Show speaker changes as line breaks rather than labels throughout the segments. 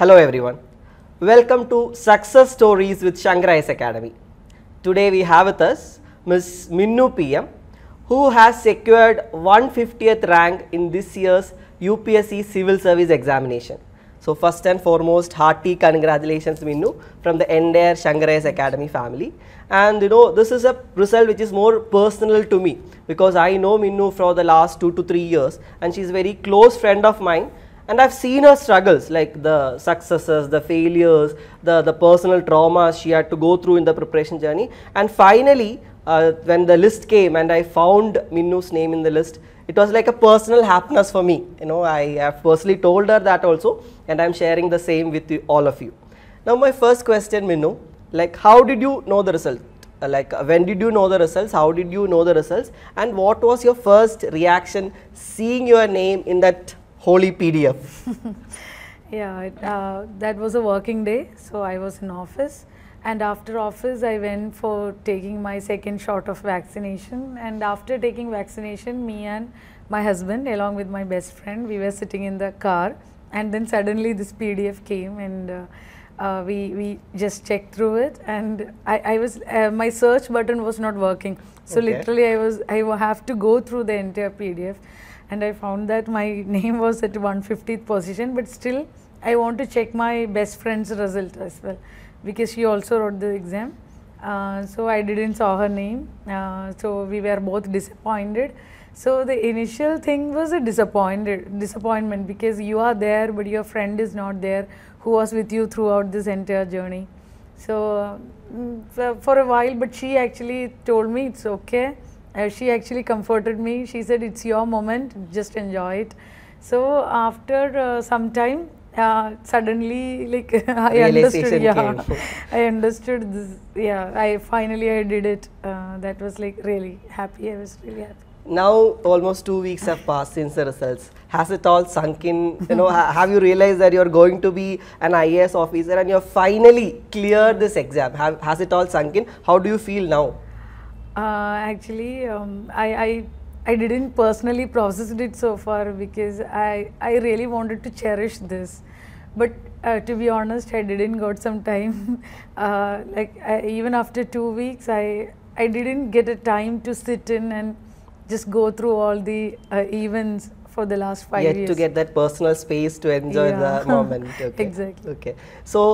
Hello everyone. Welcome to Success Stories with Shankarai's Academy. Today we have with us Ms. Minnu PM who has secured 150th rank in this year's UPSC Civil Service examination. So first and foremost hearty congratulations Minnu from the entire Shankarai's Academy family and you know this is a result which is more personal to me because I know Minnu for the last 2 to 3 years and she is a very close friend of mine and I've seen her struggles like the successes, the failures, the, the personal trauma she had to go through in the preparation journey. And finally, uh, when the list came and I found Minnu's name in the list, it was like a personal happiness for me. You know, I have personally told her that also and I'm sharing the same with you, all of you. Now my first question Minnu, like how did you know the result? Uh, like uh, when did you know the results how did you know the results and what was your first reaction seeing your name in that holy PDF.
yeah, uh, that was a working day, so I was in office. And after office, I went for taking my second shot of vaccination. And after taking vaccination, me and my husband, along with my best friend, we were sitting in the car. And then suddenly this PDF came and uh, uh, we, we just checked through it and I, I was uh, my search button was not working so okay. literally I was I have to go through the entire PDF and I found that my name was at 150th position, but still I want to check my best friend's result as well because she also wrote the exam. Uh, so I didn't saw her name. Uh, so we were both disappointed. So the initial thing was a disappointed disappointment because you are there, but your friend is not there, who was with you throughout this entire journey. So uh, for a while, but she actually told me it's okay she actually comforted me. She said, It's your moment, just enjoy it. So, after uh, some time, uh, suddenly like I understood yeah I understood this yeah I finally I did it uh, that was like really happy I was really happy
now almost two weeks have passed since the results has it all sunk in you know ha have you realized that you're going to be an IAS officer and you have finally cleared this exam have, has it all sunk in how do you feel now
uh, actually, um, I, I I didn't personally process it so far because I I really wanted to cherish this, but uh, to be honest, I didn't got some time. uh, like I, even after two weeks, I I didn't get a time to sit in and just go through all the uh, events for the last
five Yet years. to get that personal space to enjoy yeah. the moment. Okay. exactly. Okay. So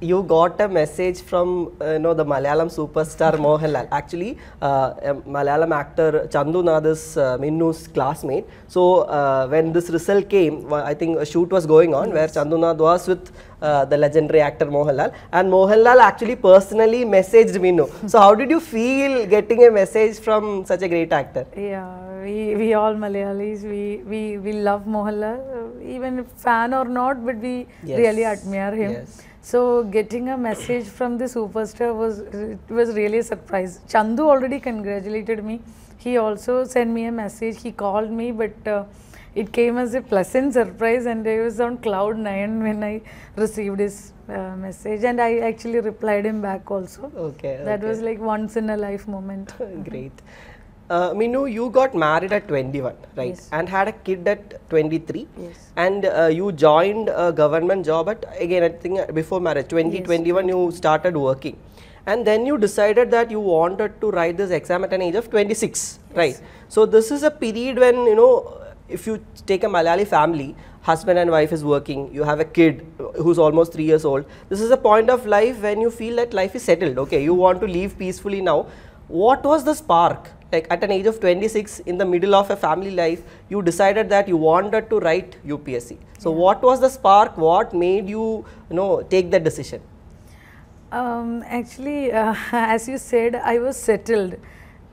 you got a message from uh, you know the Malayalam superstar Mohanlal. Actually, uh, um, Malayalam actor Chandu Nadas uh, Minnu's classmate. So uh, when this result came, I think a shoot was going on yes. where Chandu Nadas was with uh, the legendary actor Mohanlal, and Mohanlal actually personally messaged Minnu. so how did you feel getting a message from such a great actor?
Yeah, we we all Malayalis we we we love Mohanlal, even fan or not, but we yes. really admire him. Yes. So getting a message from the superstar was it was really a surprise. Chandu already congratulated me. He also sent me a message. He called me, but uh, it came as a pleasant surprise, and I was on cloud nine when I received his uh, message, and I actually replied him back also. Okay. That okay. was like once in a life moment. Great
uh, Minu, you got married at 21, right? Yes. And had a kid at 23. Yes. And uh, you joined a government job at, again, I think uh, before marriage, 2021, yes. you started working. And then you decided that you wanted to write this exam at an age of 26, right? So, this is a period when, you know, if you take a Malayali family, husband and wife is working, you have a kid who's almost three years old. This is a point of life when you feel that life is settled, okay? You want to leave peacefully now. What was the spark? like at an age of 26 in the middle of a family life you decided that you wanted to write UPSC. So yeah. what was the spark? What made you, you know take that decision?
Um, actually uh, as you said I was settled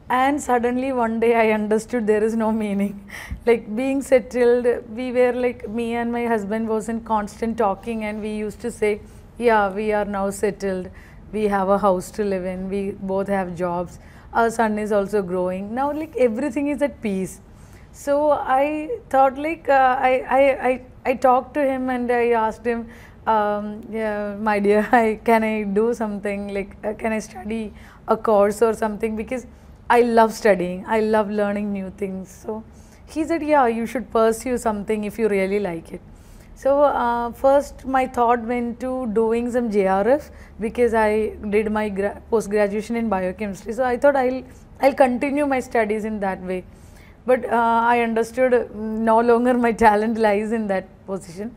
and suddenly one day I understood there is no meaning like being settled we were like me and my husband was in constant talking and we used to say yeah we are now settled we have a house to live in we both have jobs our son is also growing now like everything is at peace so i thought like uh, I, I i i talked to him and i asked him um, yeah, my dear, I, can I do something like uh, can I study a course or something because I love studying, I love learning new things. So he said, yeah, you should pursue something if you really like it. So uh, first my thought went to doing some JRF because I did my gra post graduation in biochemistry. So I thought I'll I'll continue my studies in that way. But uh, I understood mm, no longer my talent lies in that position.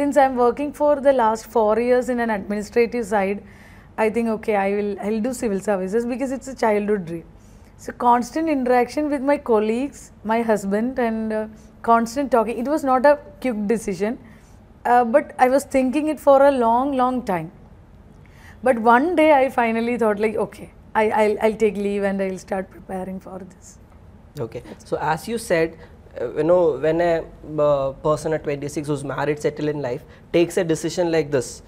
Since I'm working for the last four years in an administrative side, I think okay I will I'll do civil services because it's a childhood dream. So constant interaction with my colleagues, my husband, and uh, constant talking. It was not a quick decision uh, but I was thinking it for a long, long time. But one day I finally thought like, okay, I, will take leave and I'll start preparing for this.
Okay. So as you said, uh, you know, when a uh, person at 26 who's married, settled in life, takes a decision like this,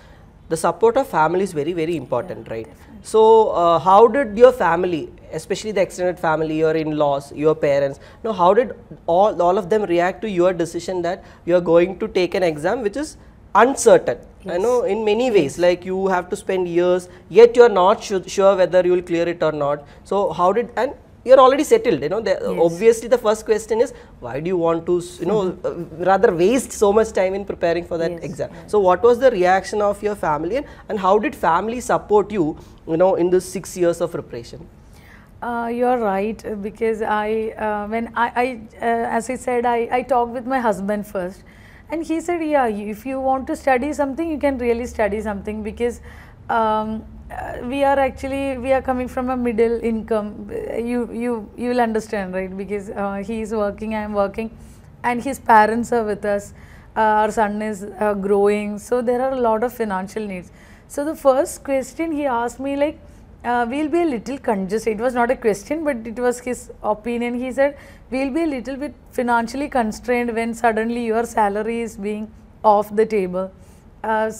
the support of family is very, very important, yeah, right? Definitely. So, uh, how did your family, especially the extended family, your in-laws, your parents, now how did all, all of them react to your decision that you are going to take an exam which is uncertain? Yes. I know in many ways, like you have to spend years, yet you are not sure whether you will clear it or not. So, how did and you're already settled you know the, yes. obviously the first question is why do you want to you know mm -hmm. uh, rather waste so much time in preparing for that yes. exam so what was the reaction of your family and, and how did family support you you know in the 6 years of preparation
uh, you're right uh, because I uh, when I, I uh, as I said I, I talked with my husband first and he said yeah if you want to study something you can really study something because um, uh, we are actually we are coming from a middle income uh, you you you will understand right because uh, he is working i am working and his parents are with us uh, our son is uh, growing so there are a lot of financial needs so the first question he asked me like uh, we'll be a little congested it was not a question but it was his opinion he said we'll be a little bit financially constrained when suddenly your salary is being off the table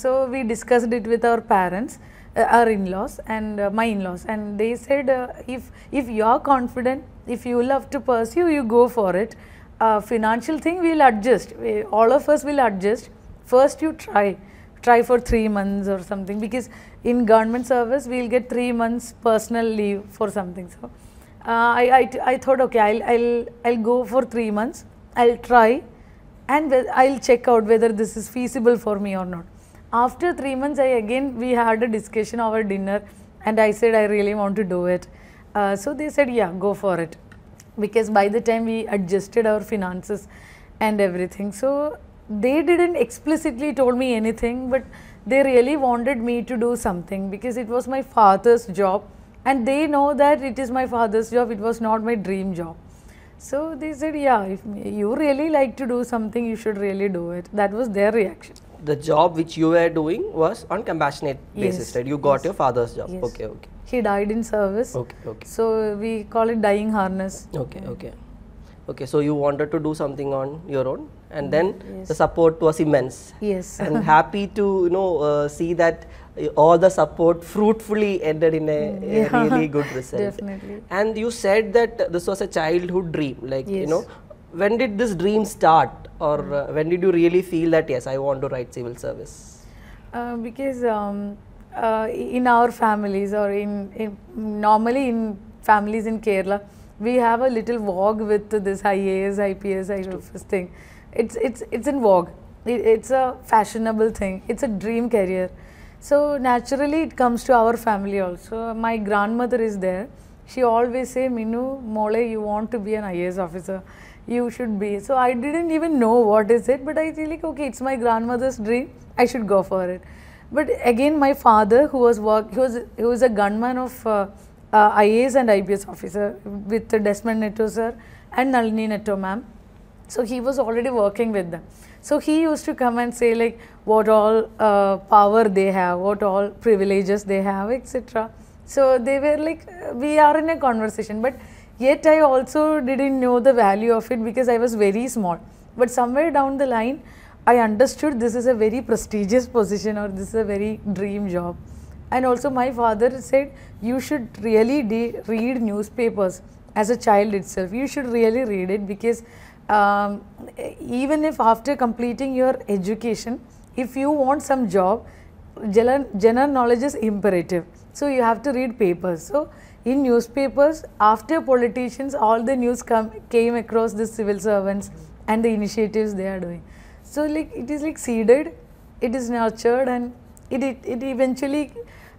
so we discussed it with our parents uh, our in-laws and uh, my in-laws and they said uh, if if you're confident if you love to pursue you go for it financial thing we'll adjust we, all of us will adjust first you try try for three months or something because in government service we'll get three months personal leave for something so uh, I, I, I thought okay I'll, I'll I'll go for three months I'll try and I'll check out whether this is feasible for me or not after three months, I again we had a discussion over dinner, and I said I really want to do it. Uh, so they said, yeah, go for it, because by the time we adjusted our finances and everything, so they didn't explicitly told me anything, but they really wanted me to do something because it was my father's job, and they know that it is my father's job. It was not my dream job. So they said, yeah, if you really like to do something, you should really do it. That was their reaction
the job which you were doing was on compassionate yes. basis, right? You got yes. your father's job. Yes. Okay, okay.
He died in service. Okay, okay. So we call it dying harness. Okay,
okay. Okay, so you wanted to do something on your own, and then yes. the support was immense. Yes. And happy to you know uh, see that uh, all the support fruitfully ended in a, yeah. a, really good result. Definitely. And you said that this was a childhood dream. Like yes. you know, when did this dream start? or uh, when did you really feel that yes i want to write civil service
uh, because um, uh, in our families or in, in, normally in families in kerala we have a little vogue with this ias ips ips thing it's it's it's in vogue it, it's a fashionable thing it's a dream career so naturally it comes to our family also my grandmother is there she always say minu mole you want to be an ias officer you should be. So I didn't even know what is it, but I feel like, okay, it's my grandmother's dream. I should go for it. But again, my father, who was work, he was he was a gunman of uh, uh, IAS and IPS officer with uh, Desmond Neto sir and Nalini Neto ma'am. So he was already working with them. So he used to come and say like what all uh, power they have, what all privileges they have, etc. So they were like, we are in a conversation, but Yet I also didn't know the value of it because I was very small. But somewhere down the line, I understood this is a very prestigious position or this is a very dream job. And also my father said, you should really read newspapers as a child itself. You should really read it because um, even if after completing your education, if you want some job, general knowledge is imperative. So you have to read papers. So in newspapers, after politicians, all the news come, came across the civil servants and the initiatives they are doing. So like it is like seeded, it is nurtured and it, it, it eventually,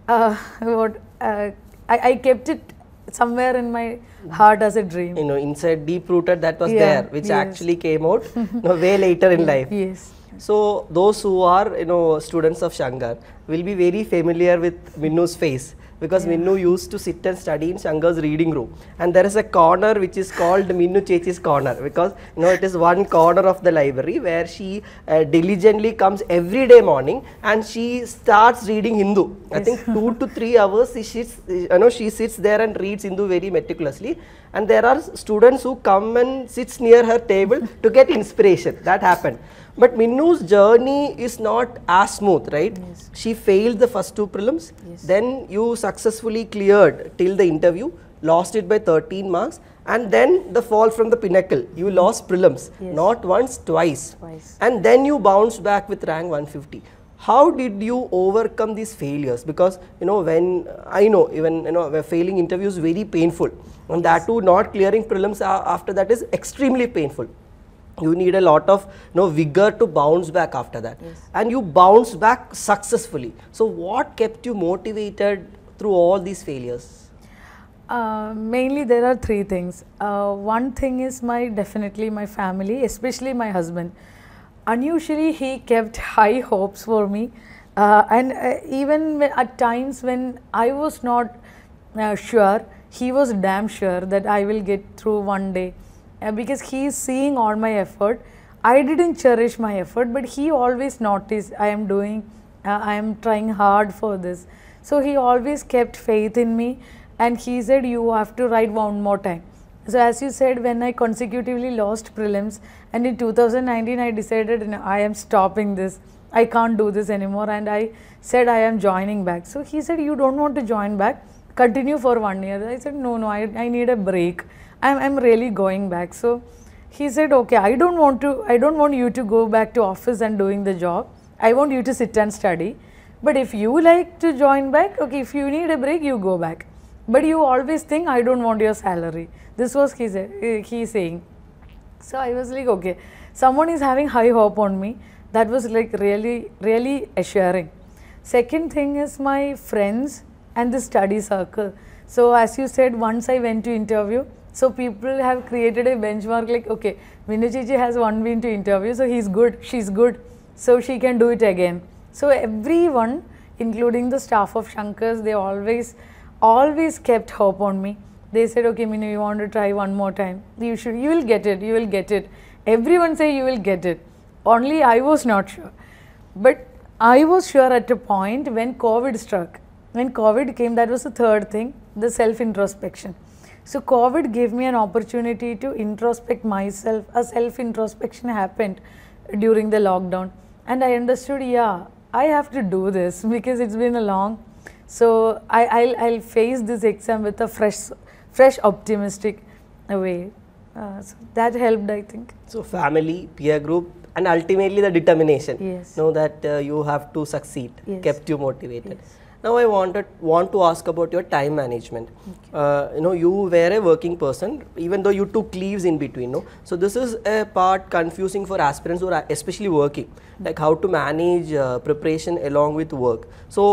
uh, what, uh, I, I kept it somewhere in my
heart as a dream. You know, inside deep rooted that was yeah, there, which yes. actually came out you know, way later in life. Yes. So those who are you know students of Shankar will be very familiar with Minnu's face because yeah. Minnu used to sit and study in Shankar's reading room and there is a corner which is called Minnu Chechi's corner because you know it is one corner of the library where she uh, diligently comes every day morning and she starts reading Hindu. Yes. I think 2 to 3 hours she sits, you know she sits there and reads Hindu very meticulously and there are students who come and sits near her table to get inspiration that happened. But Minnu's journey is not as smooth, right? Yes. She failed the first two prelims. Yes. Then you successfully cleared till the interview, lost it by 13 marks. And then the fall from the pinnacle. You mm-hmm. lost prelims. Yes. Not once, twice. twice. And then you bounced back with rank 150 how did you overcome these failures because you know when i know even you know failing interviews very painful and yes. that too not clearing prelims after that is extremely painful you need a lot of you know, vigor to bounce back after that yes. and you bounce back successfully so what kept you motivated through all these failures
uh, mainly there are three things uh, one thing is my definitely my family especially my husband unusually he kept high hopes for me uh, and uh, even at times when i was not uh, sure he was damn sure that i will get through one day uh, because he is seeing all my effort. I didn't cherish my effort, but he always noticed I am doing, uh, I am trying hard for this. So he always kept faith in me and he said, You have to write one more time. So, as you said, when I consecutively lost prelims and in 2019, I decided no, I am stopping this. I can't do this anymore. And I said, I am joining back. So he said, You don't want to join back, continue for one year. I said, No, no, I, I need a break. I'm, I'm really going back. So he said, okay, I don't want to, I don't want you to go back to office and doing the job. I want you to sit and study. But if you like to join back, okay, if you need a break, you go back. But you always think, I don't want your salary. This was he, say, he saying. So I was like, okay, someone is having high hope on me. That was like really, really assuring. Second thing is my friends and the study circle. So as you said, once I went to interview, so people have created a benchmark like, okay, Minu has one win to interview, so he's good, she's good, so she can do it again. So everyone, including the staff of Shankars, they always, always kept hope on me. They said, okay, Minu, you want to try one more time? You should, you will get it, you will get it. Everyone say you will get it. Only I was not sure. But I was sure at a point when COVID struck. When COVID came, that was the third thing, the self-introspection. So COVID gave me an opportunity to introspect myself. A self introspection happened during the lockdown, and I understood, yeah, I have to do this because it's been a long. So I, will I'll face this exam with a fresh, fresh optimistic way. Uh, so that helped, I think.
So family, peer group, and ultimately the determination. Yes. Know that uh, you have to succeed. Yes. Kept you motivated. Yes. Now I wanted want to ask about your time management. Okay. Uh, you know, you were a working person, even though you took leaves in between. No, so this is a part confusing for aspirants who are especially working, like how to manage uh, preparation along with work. So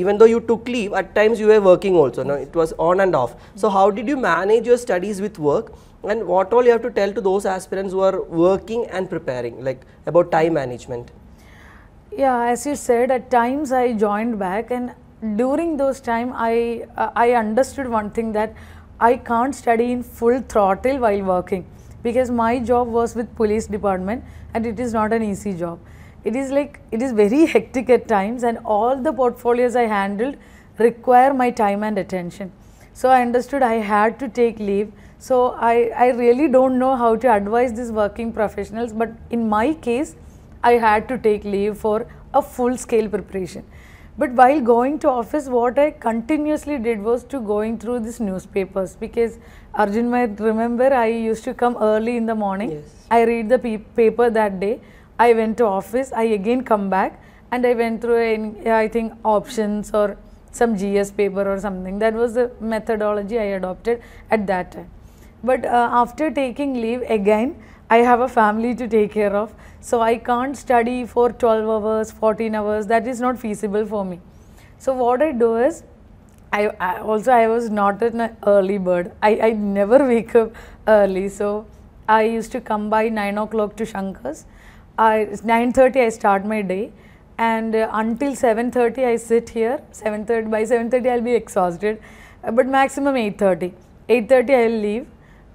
even though you took leave, at times you were working also. No, it was on and off. So how did you manage your studies with work? And what all you have to tell to those aspirants who are working and preparing, like about time management?
Yeah, as you said, at times I joined back and during those time, I, uh, I understood one thing that I can't study in full throttle while working because my job was with police department and it is not an easy job. It is like, it is very hectic at times and all the portfolios I handled require my time and attention. So I understood I had to take leave. So I, I really don't know how to advise these working professionals, but in my case, I had to take leave for a full scale preparation. But while going to office, what I continuously did was to going through these newspapers because Arjun might remember I used to come early in the morning. Yes. I read the paper that day. I went to office. I again come back and I went through in, I think options or some GS paper or something. That was the methodology I adopted at that time. But uh, after taking leave again, I have a family to take care of. So I can't study for 12 hours, 14 hours. That is not feasible for me. So what I do is, I, I also I was not an early bird. I, I never wake up early. So I used to come by 9 o'clock to Shankar's. I 9:30 I start my day, and uh, until 7:30 I sit here. 7:30 by 7:30 I'll be exhausted, uh, but maximum 8:30. 8:30 I'll leave,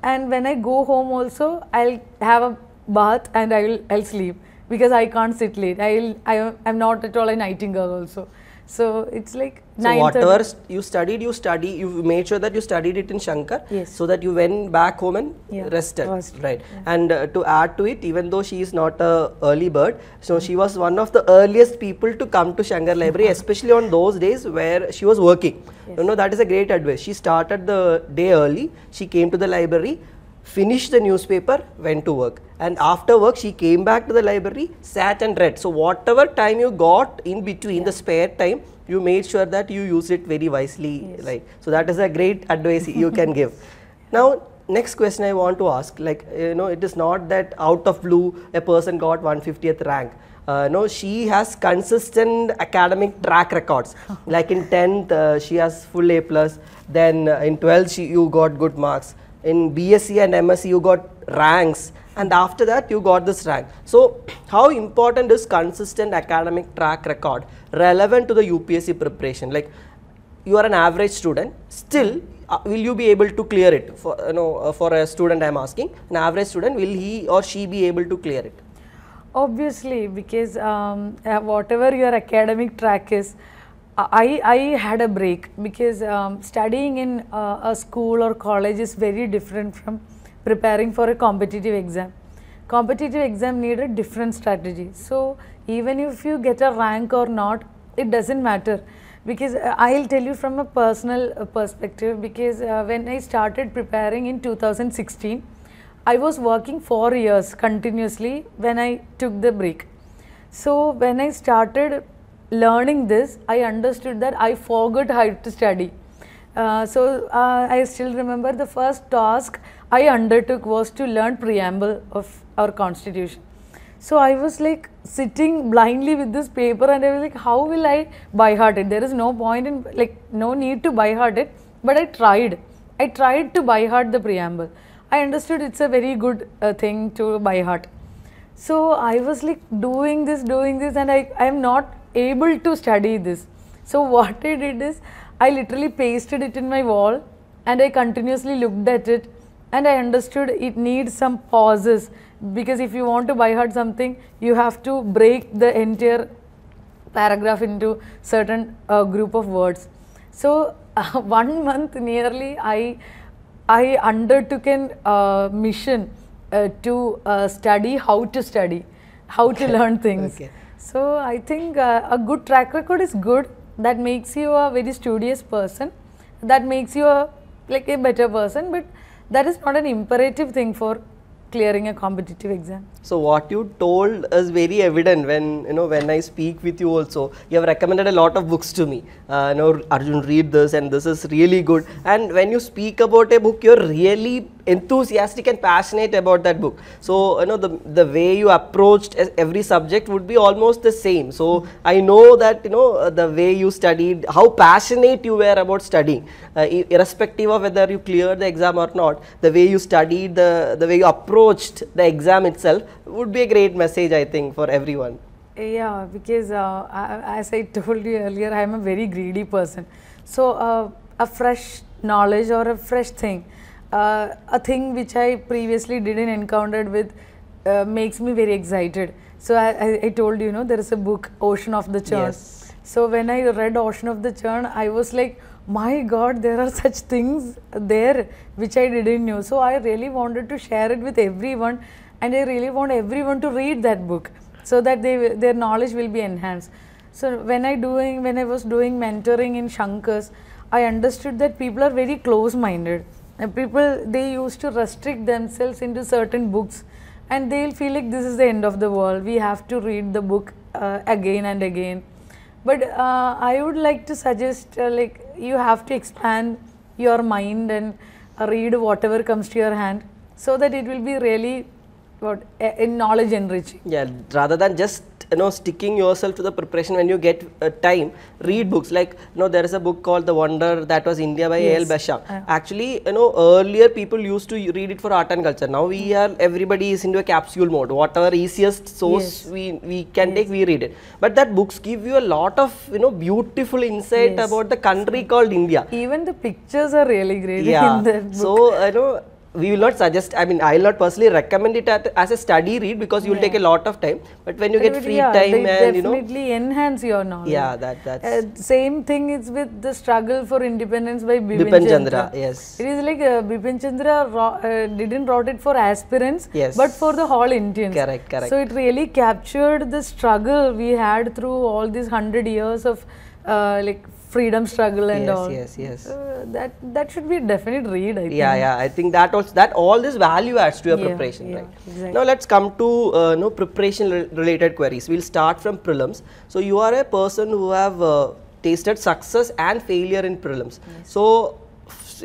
and when I go home also I'll have a bath and I will I'll sleep because I can't sit late. I'll I, I'm not at all a nightingale also. So it's
like so whatever you studied, you study. You made sure that you studied it in Shankar, yes. so that you went back home and yeah, rested, rested, right? Yeah. And uh, to add to it, even though she is not a early bird, so mm. she was one of the earliest people to come to Shankar Library, especially on those days where she was working. Yes. You know that is a great advice. She started the day early. She came to the library finished the newspaper, went to work. And after work, she came back to the library, sat and read. So whatever time you got in between yeah. the spare time, you made sure that you use it very wisely, yes. right? So that is a great advice you can give. Now, next question I want to ask, like, you know, it is not that out of blue, a person got 150th rank. Uh, no, she has consistent academic track records. like in 10th, uh, she has full A+. plus. Then uh, in 12th, she, you got good marks in BSc and MSc you got ranks and after that you got this rank. So how important is consistent academic track record relevant to the UPSC preparation like you are an average student still uh, will you be able to clear it for you know uh, for a student I am asking an average student will he or she be able to clear it?
Obviously because um, uh, whatever your academic track is I, I had a break because um, studying in uh, a school or college is very different from preparing for a competitive exam. Competitive exam need a different strategy. So even if you get a rank or not, it doesn't matter because uh, I'll tell you from a personal uh, perspective because uh, when I started preparing in 2016, I was working four years continuously when I took the break. So when I started learning this, I understood that I forgot how to study. Uh, so uh, I still remember the first task I undertook was to learn preamble of our constitution. So I was like sitting blindly with this paper and I was like, how will I by heart it? There is no point in like no need to by heart it, but I tried. I tried to by heart the preamble. I understood it's a very good uh, thing to by heart. So I was like doing this, doing this, and I I am not able to study this. So what I did is I literally pasted it in my wall and I continuously looked at it and I understood it needs some pauses because if you want to buy hard something you have to break the entire paragraph into certain uh, group of words. So uh, one month nearly I I undertook a uh, mission uh, to uh, study how to study, how okay. to learn things. Okay. So I think uh, a good track record is good. That makes you a very studious person. That makes you a like a better person. But that is not an imperative thing for clearing a competitive exam.
So what you told is very evident when you know when I speak with you also. You have recommended a lot of books to me. Uh, you know Arjun read this and this is really good. And when you speak about a book, you're really enthusiastic and passionate about that book. So, you know, the, the way you approached every subject would be almost the same. So, I know that, you know, uh, the way you studied, how passionate you were about studying, uh, irrespective of whether you cleared the exam or not, the way you studied, the, the way you approached the exam itself would be a great message, I think, for everyone.
Yeah, because uh, I, as I told you earlier, I am a very greedy person. So, uh, a fresh knowledge or a fresh thing uh, a thing which I previously didn't encountered with uh, makes me very excited. So I, I, I, told you, know, there is a book, Ocean of the Churn. Yes. So when I read Ocean of the Churn, I was like, my God, there are such things there which I didn't know. So I really wanted to share it with everyone and I really want everyone to read that book so that they, their knowledge will be enhanced. So when I doing when I was doing mentoring in Shankars, I understood that people are very close minded people they used to restrict themselves into certain books and they'll feel like this is the end of the world we have to read the book uh, again and again but uh, i would like to suggest uh, like you have to expand your mind and read whatever comes to your hand so that it will be really about eh, in knowledge enriching.
Yeah, rather than just you know sticking yourself to the preparation when you get uh, time read books like you know there is a book called the wonder that was india by yes. al basham uh. actually you know earlier people used to read it for art and culture now we are everybody is into a capsule mode whatever easiest source yes. we we can yes. take we read it but that books give you a lot of you know beautiful insight about the country called india even the pictures are really
great yeah.
so you know we will not suggest, I mean, I will not personally recommend it at, as a study read because you will yeah. take a lot of time. But when you get free yeah, time and you know. definitely
enhance your knowledge. Yeah, that, that's. Uh, same thing is with the struggle for independence by Bipin, Bipin Chandra. Chandra. Yes. It is like uh, Bipin Chandra uh, didn't write it for aspirants, yes. but for the whole Indians. Correct, correct. So it really captured the struggle we had through all these hundred years of uh, like freedom struggle and yes, all. Yes, yes, uh, that that should be a definite read. I yeah, think. yeah.
I think that also that all this value adds to your yeah, preparation, yeah, right? Exactly. Now let's come to uh, no preparation related queries. We'll start from prelims. So you are a person who have uh, tasted success and failure in prelims. Yes. So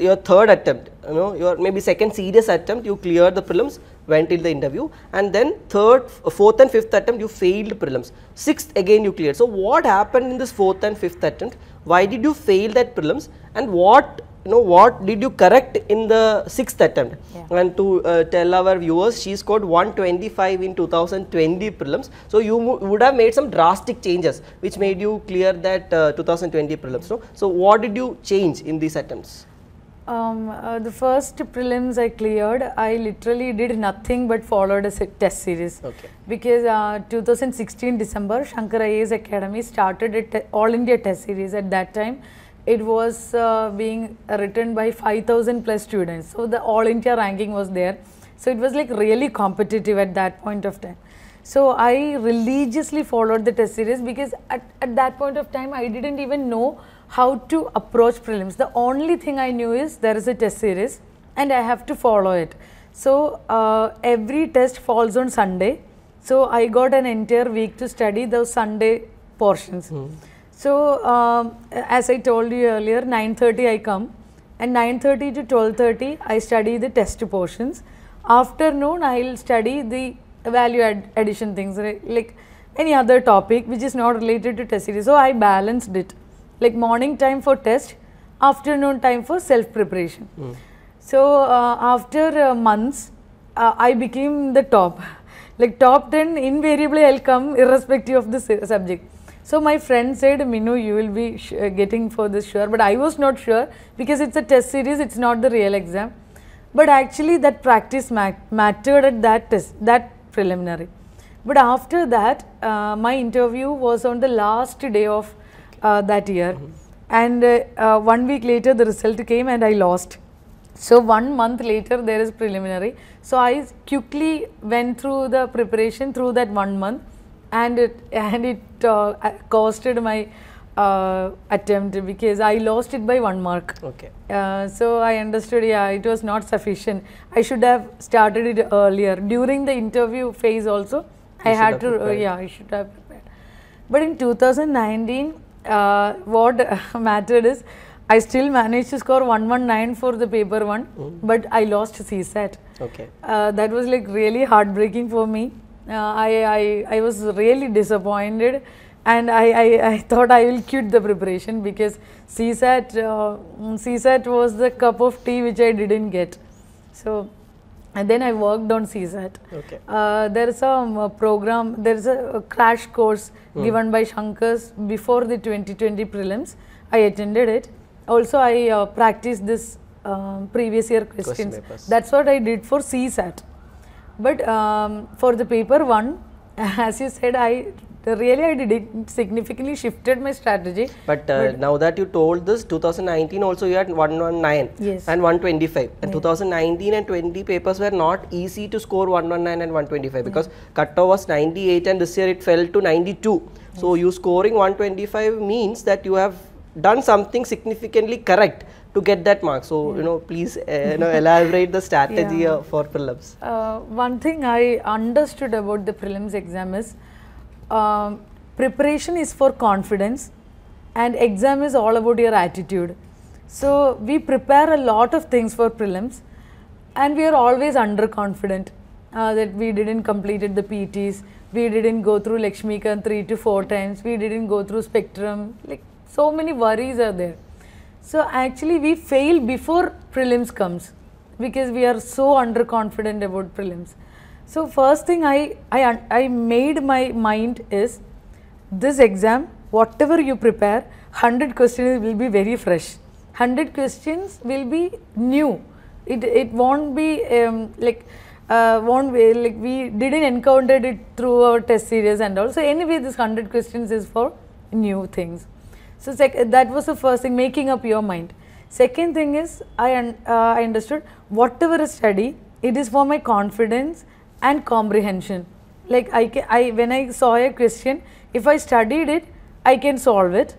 your third attempt, you know, your maybe second serious attempt, you cleared the prelims, went in the interview, and then third, fourth and fifth attempt, you failed prelims. Sixth again you cleared. So what happened in this fourth and fifth attempt why did you fail that prelims and what you know what did you correct in the sixth attempt yeah. and to uh, tell our viewers she scored 125 in 2020 prelims so you would have made some drastic changes which made you clear that uh, 2020 prelims no? so what did you change in these attempts
um, uh, the first prelims I cleared, I literally did nothing but followed a test series. Okay. Because uh, 2016 December, Shankar IAS Academy started a All India test series. At that time, it was uh, being written by 5,000 plus students. So the All India ranking was there. So it was like really competitive at that point of time. So I religiously followed the test series because at, at that point of time, I didn't even know how to approach prelims. The only thing I knew is there is a test series and I have to follow it. So uh, every test falls on Sunday. So I got an entire week to study those Sunday portions. Mm. So um, as I told you earlier, 9.30 I come and 9.30 to 12.30 I study the test portions. Afternoon I'll study the value ad addition things right? like any other topic which is not related to test series. So I balanced it like morning time for test, afternoon time for self preparation. Mm. So uh, after uh, months, uh, I became the top. like top 10 invariably I'll come irrespective of the subject. So my friend said, Minu, you will be getting for this sure. But I was not sure because it's a test series, it's not the real exam. But actually that practice mattered at that test, that preliminary. But after that, uh, my interview was on the last day of uh, that year. Mm -hmm. And uh, uh, one week later, the result came and I lost. So one month later, there is preliminary. So I quickly went through the preparation through that one month, and it and it uh, uh, costed my attempt because I lost it by one mark. Okay. so I understood. Yeah, it was not sufficient. I should have started it earlier during the interview phase also. You I had to, uh, yeah, I should have prepared. But in 2019, uh, what mattered is I still managed to score 119 for the paper one, mm. but I lost CSAT. Okay. Uh, that was like really heartbreaking for me. Uh, I, I, I was really disappointed and I, I, I, thought I will quit the preparation because CSAT, uh, CSAT was the cup of tea which I didn't get. So and then I worked on CSAT. Okay. Uh, there is a um, program, there is a, crash course mm. given by Shankars before the 2020 prelims. I attended it. Also, I uh, practiced this um, previous year questions. Question That's what I did for CSAT. But um, for the paper one, as you said, I really I did significantly shifted my strategy. But,
uh, but, now that you told this, 2019 also you had 119 yes. and 125. And 2019 and 20 papers were not easy to score 119 and 125 mm. because yeah. cutoff was 98 and this year it fell to 92. Yes. So you scoring 125 means that you have done something significantly correct to get that mark. So, yeah. you know, please uh, you know, elaborate the strategy yeah. Uh, for prelims.
Uh, one thing I understood about the prelims exam is um, preparation is for confidence and exam is all about your attitude. So we prepare a lot of things for prelims and we are always underconfident uh, that we didn't completed the PTs, we didn't go through Lakshmikant three to four times, we didn't go through spectrum, like so many worries are there. So actually we fail before prelims comes because we are so underconfident about prelims. So first thing I, I, I made my mind is this exam, whatever you prepare, 100 questions will be very fresh. 100 questions will be new. It, it won't be um, like, uh, won't be like we didn't encounter it through our test series and also anyway this 100 questions is for new things. So that was the first thing, making up your mind. Second thing is I, un uh, I understood whatever I study, it is for my confidence and comprehension. Like I, I when I saw a question, if I studied it, I can solve it.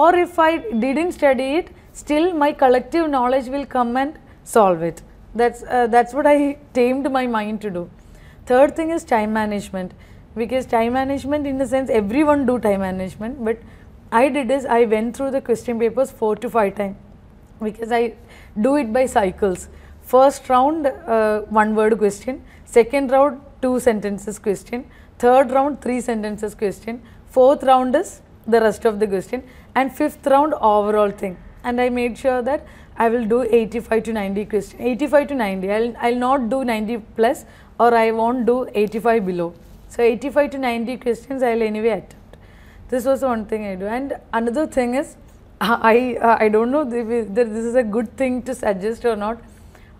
Or if I didn't study it, still my collective knowledge will come and solve it. That's, uh, that's what I tamed my mind to do. Third thing is time management because time management in the sense everyone do time management but I did is I went through the question papers 4 to 5 times because I do it by cycles. First round uh, one word question, Second round, two sentences question. Third round, three sentences question. Fourth round is the rest of the question. And fifth round, overall thing. And I made sure that I will do 85 to 90 question. 85 to 90. I'll, I'll not do 90 plus or I won't do 85 below. So 85 to 90 questions I'll anyway attempt. This was one thing I do. And another thing is, I, I uh, don't know if this is a good thing to suggest or not.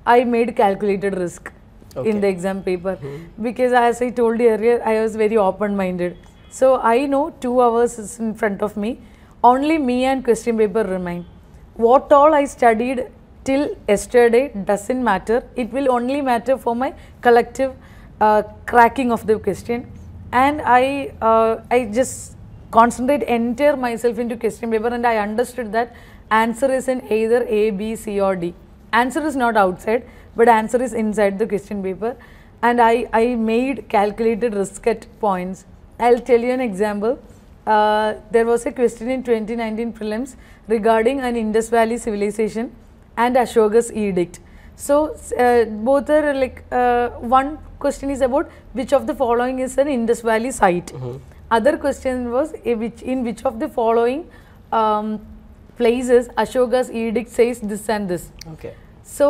I made calculated risk okay. in the exam paper mm-hmm. because as I told you earlier, I was very open-minded. So I know two hours is in front of me, only me and question paper remain. What all I studied till yesterday doesn't matter. It will only matter for my collective uh, cracking of the question. And I, uh, I just concentrate enter myself into question paper and I understood that answer is in either A, B, C or D. Answer is not outside but answer is inside the question paper. And I, I made calculated risk at points. I'll tell you an example. Uh, there was a question in 2019 prelims regarding an Indus Valley civilization and Ashoka's edict. So, uh, both are like uh, one question is about which of the following is an Indus Valley site. Mm -hmm. Other question was which in which of the following um, places Ashoka's edict says this and this. Okay. So,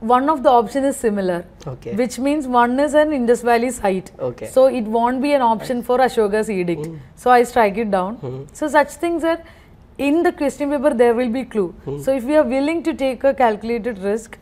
one of the option is similar. Okay. Which means one is an Indus Valley site. Okay. So it won't be an option for Ashoka's edict. Mm. So I strike it down. Mm. So such things are in the question paper there will be clue. Mm. So if we are willing to take a calculated risk,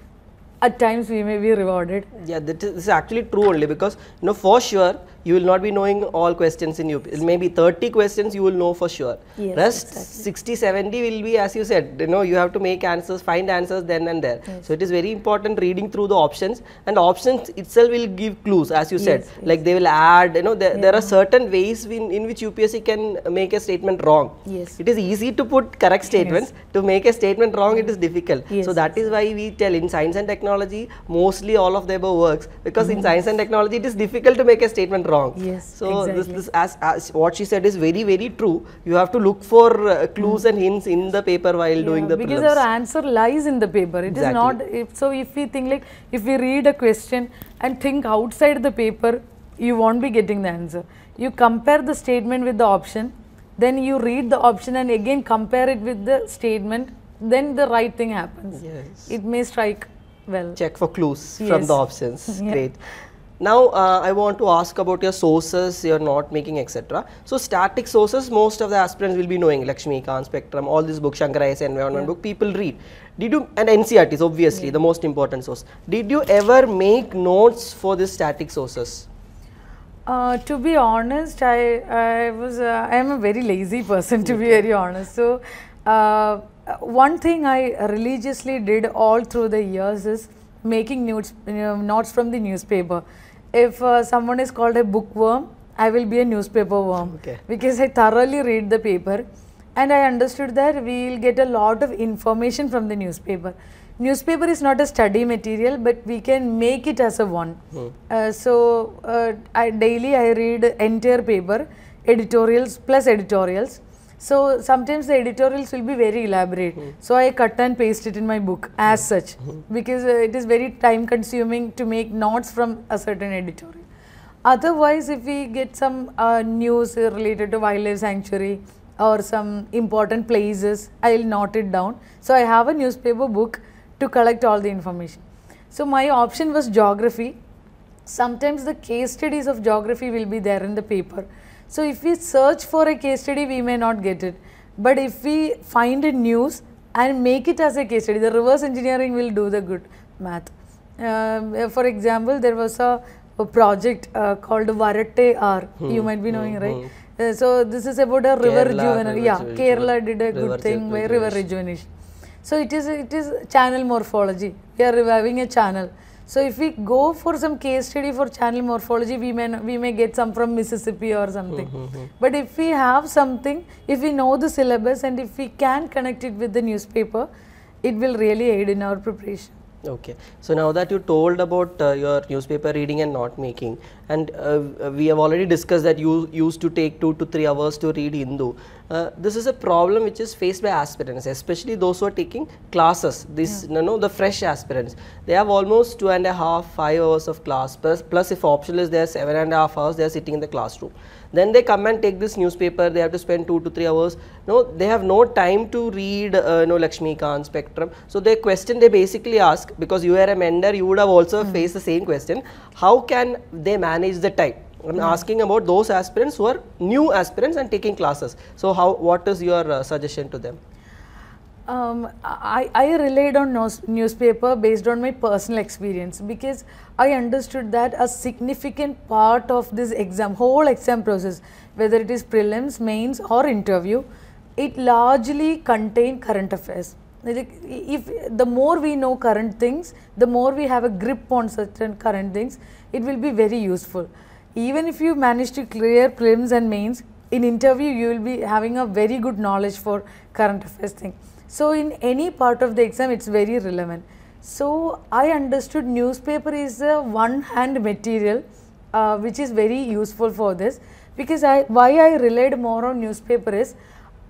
at times we may be
rewarded. Yeah, that is, this is actually true only because you know for sure you will not be knowing all questions in UP. Maybe 30 questions you will know for sure. Yes, Rest exactly. 60, 70 will be as you said, you know, you have to make answers, find answers then and there. Yes. So it is very important reading through the options and options itself will give clues as you yes, said. Like they will add, you know, there, yeah. there are certain ways in, in which UPSC can make a statement wrong. Yes. It is easy to put correct statements. To make a statement wrong, it is difficult. So that is why we tell in science and technology, mostly all of the above works because mm -hmm. in science and technology, it is difficult to make a statement wrong wrong. Yes. So exactly. this, this as, as, what she said is very very true. You have to look for uh, clues mm. and hints in the paper while yeah, doing the because prelims. our
answer lies in the paper. It exactly. is not if, so. If we think like if we read a question and think outside the paper, you won't be getting the answer. You compare the statement with the option, then you read the option and again compare it with the statement. Then the right thing happens. Yes. It may strike well.
Check for clues yes. from the options. yeah. Great. Now uh, I want to ask about your sources, your not making etc. So static sources, most of the aspirants will be knowing Lakshmi, Khan, Spectrum, all these books, Shankarai's environment yeah. book, people read. Did you, and NCRT obviously yeah. the most important source. Did you ever make notes for these static sources?
Uh, to be honest, I, I was, uh, I am a very lazy person to okay. be very honest. So uh, one thing I religiously did all through the years is making notes, you know, notes from the newspaper if uh, someone is called a bookworm, I will be a newspaper worm okay. because I thoroughly read the paper and I understood that we will get a lot of information from the newspaper. Newspaper is not a study material, but we can make it as a one. Mm. Uh, so uh, I, daily I read entire paper, editorials plus editorials, so sometimes the editorials will be very elaborate. Mm. So I cut and paste it in my book as mm. such mm. because uh, it is very time consuming to make notes from a certain editorial. Otherwise, if we get some uh, news related to wildlife sanctuary or some important places, I will note it down. So I have a newspaper book to collect all the information. So my option was geography. Sometimes the case studies of geography will be there in the paper. So if we search for a case study, we may not get it. But if we find a news and make it as a case study, the reverse engineering will do the good math. Um, uh, for example, there was a, a project uh, called Varate R. Hmm. You might be knowing, hmm. right? Hmm. Uh, so this is about a river rejuvenation. Yeah, Kerala did a good thing by river rejuvenation. So it is it is channel morphology. We are reviving a channel. So if we go for some case study for channel morphology, we may we may get some from Mississippi or something. Mm -hmm. But if we have something, if we know the syllabus and if we can connect it with the newspaper, it will really aid in our preparation.
Okay. So now that you told about uh, your newspaper reading and not making, and uh, we have already discussed that you used to take two to three hours to read Hindu. Uh, this is a problem which is faced by aspirants, especially those who are taking classes. This, yeah. you know, the fresh aspirants. They have almost two and a half, five hours of class. Plus, plus if optional is there, seven and a half hours they are sitting in the classroom then they come and take this newspaper they have to spend 2 to 3 hours no they have no time to read uh, you know Lakshmi Khan spectrum so they question they basically ask because you are a mender you would have also mm. faced the same question how can they manage the time I'm mm. asking about those aspirants who are new aspirants and taking classes so how what is your uh, suggestion to them
um, I, I, relied on newspaper based on my personal experience because I understood that a significant part of this exam, whole exam process, whether it is prelims, mains or interview, it largely contain current affairs. if the more we know current things, the more we have a grip on certain current things, it will be very useful. Even if you manage to clear prelims and mains, in interview you will be having a very good knowledge for current affairs thing. So in any part of the exam, it's very relevant. So I understood newspaper is a one-hand material, uh, which is very useful for this. Because I, why I relied more on newspaper is,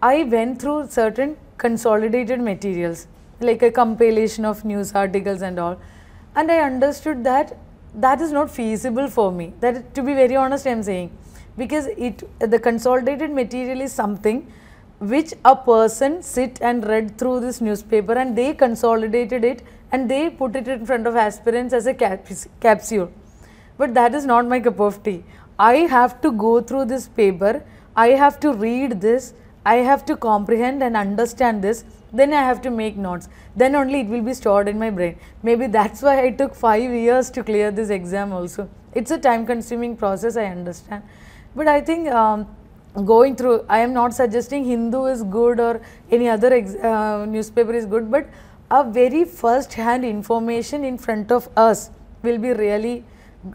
I went through certain consolidated materials, like a compilation of news articles and all. And I understood that that is not feasible for me. That to be very honest, I am saying because it the consolidated material is something which a person sit and read through this newspaper and they consolidated it and they put it in front of aspirants as a capsule. But that is not my cup of tea. I have to go through this paper, I have to read this, I have to comprehend and understand this, then I have to make notes. Then only it will be stored in my brain. Maybe that's why I took five years to clear this exam also. It's a time consuming process, I understand. But I think um, going through i am not suggesting hindu is good or any other uh, newspaper is good but a very first hand information in front of us will be really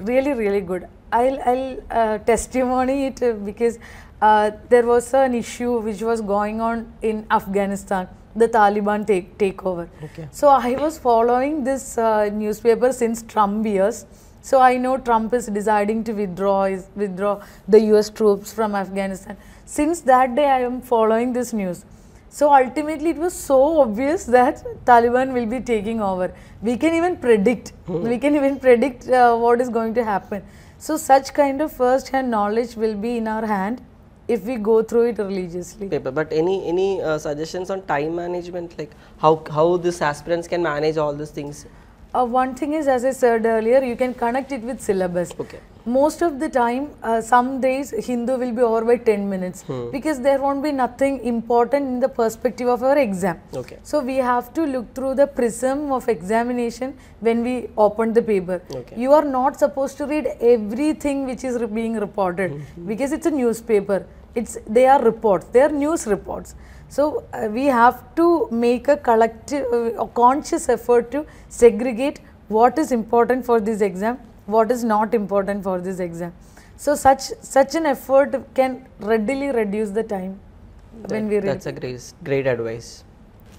really really good i'll i'll uh, testimony it because uh, there was an issue which was going on in afghanistan the taliban take takeover okay. so i was following this uh, newspaper since trump years so I know Trump is deciding to withdraw is withdraw the US troops from Afghanistan. Since that day I am following this news. So ultimately it was so obvious that Taliban will be taking over. We can even predict. Hmm. We can even predict uh, what is going to happen. So such kind of first hand knowledge will be in our hand
if we go through it religiously. Paper. But any any uh, suggestions on time management like how how this aspirants can manage all these things?
Uh, one thing is, as I said earlier, you can connect it with syllabus. Okay. Most of the time, uh, some days Hindu will be over by 10 minutes hmm. because there won't be nothing important in the perspective of our exam. Okay. So we have to look through the prism of examination when we open the paper. Okay. You are not supposed to read everything which is being reported mm-hmm. because it's a newspaper. It's they are reports. They are news reports. So uh, we have to make a collective, uh, a conscious effort to segregate what is important for this exam, what is not important for this exam. So such such an effort can readily reduce the time that, when we read. That's
a great great advice.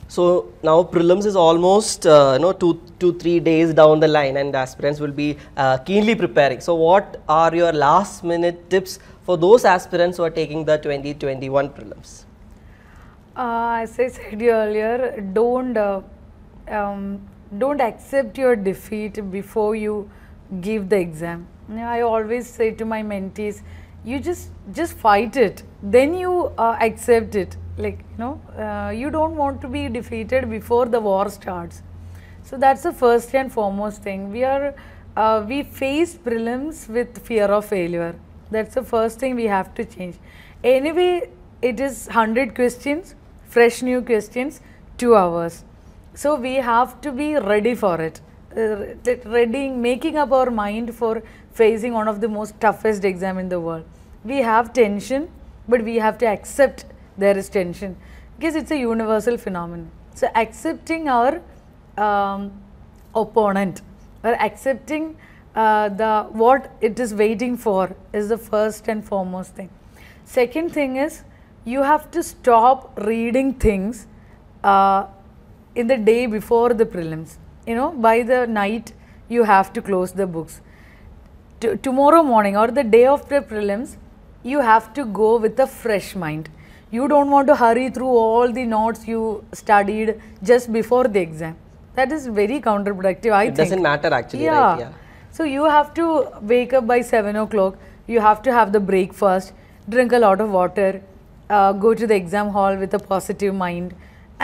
So now prelims is almost uh, you know two three days down the line, and aspirants will be uh, keenly preparing. So what are your last minute tips for those aspirants who are taking the 2021 prelims?
Uh, as I said earlier, don't uh, um, don't accept your defeat before you give the exam. I always say to my mentees, you just just fight it, then you uh, accept it. Like you know, uh, you don't want to be defeated before the war starts. So that's the first and foremost thing. We are uh, we face prelims with fear of failure. That's the first thing we have to change. Anyway, it is hundred questions fresh new questions, 2 hours. So we have to be ready for it. Uh, ready, making up our mind for facing one of the most toughest exam in the world. We have tension, but we have to accept there is tension because it's a universal phenomenon. So accepting our um, opponent or accepting uh, the what it is waiting for is the first and foremost thing. Second thing is you have to stop reading things uh, in the day before the prelims. You know, by the night you have to close the books. T tomorrow morning or the day of the prelims, you have to go with a fresh mind. You don't want to hurry through all the notes you studied just before the exam. That is very counterproductive, I it think. It doesn't matter actually, yeah. Right? yeah. So you have to wake up by 7 o'clock, you have to have the breakfast, drink a lot of water, uh, go to the exam hall with a positive mind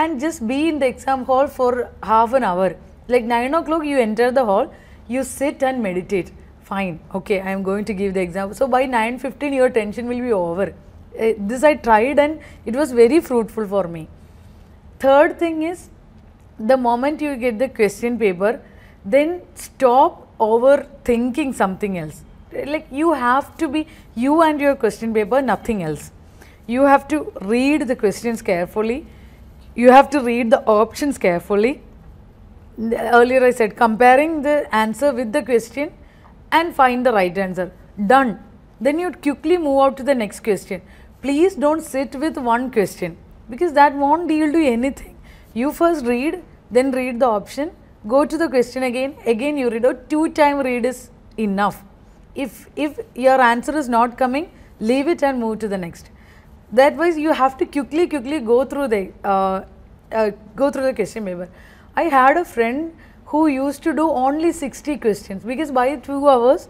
and just be in the exam hall for half an hour. Like 9 o'clock, you enter the hall, you sit and meditate. Fine, okay, I am going to give the exam. So by 9.15, your tension will be over. Uh, this I tried and it was very fruitful for me. Third thing is, the moment you get the question paper, then stop overthinking something else. Like you have to be you and your question paper, nothing else you have to read the questions carefully. You have to read the options carefully. Earlier I said comparing the answer with the question and find the right answer. Done. Then you quickly move out to the next question. Please don't sit with one question because that won't deal to anything. You first read, then read the option, go to the question again, again you read, or two time read is enough. If, if your answer is not coming, leave it and move to the next that was you have to quickly quickly go through the uh, uh, go through the question paper i had a friend who used to do only 60 questions because by 2 hours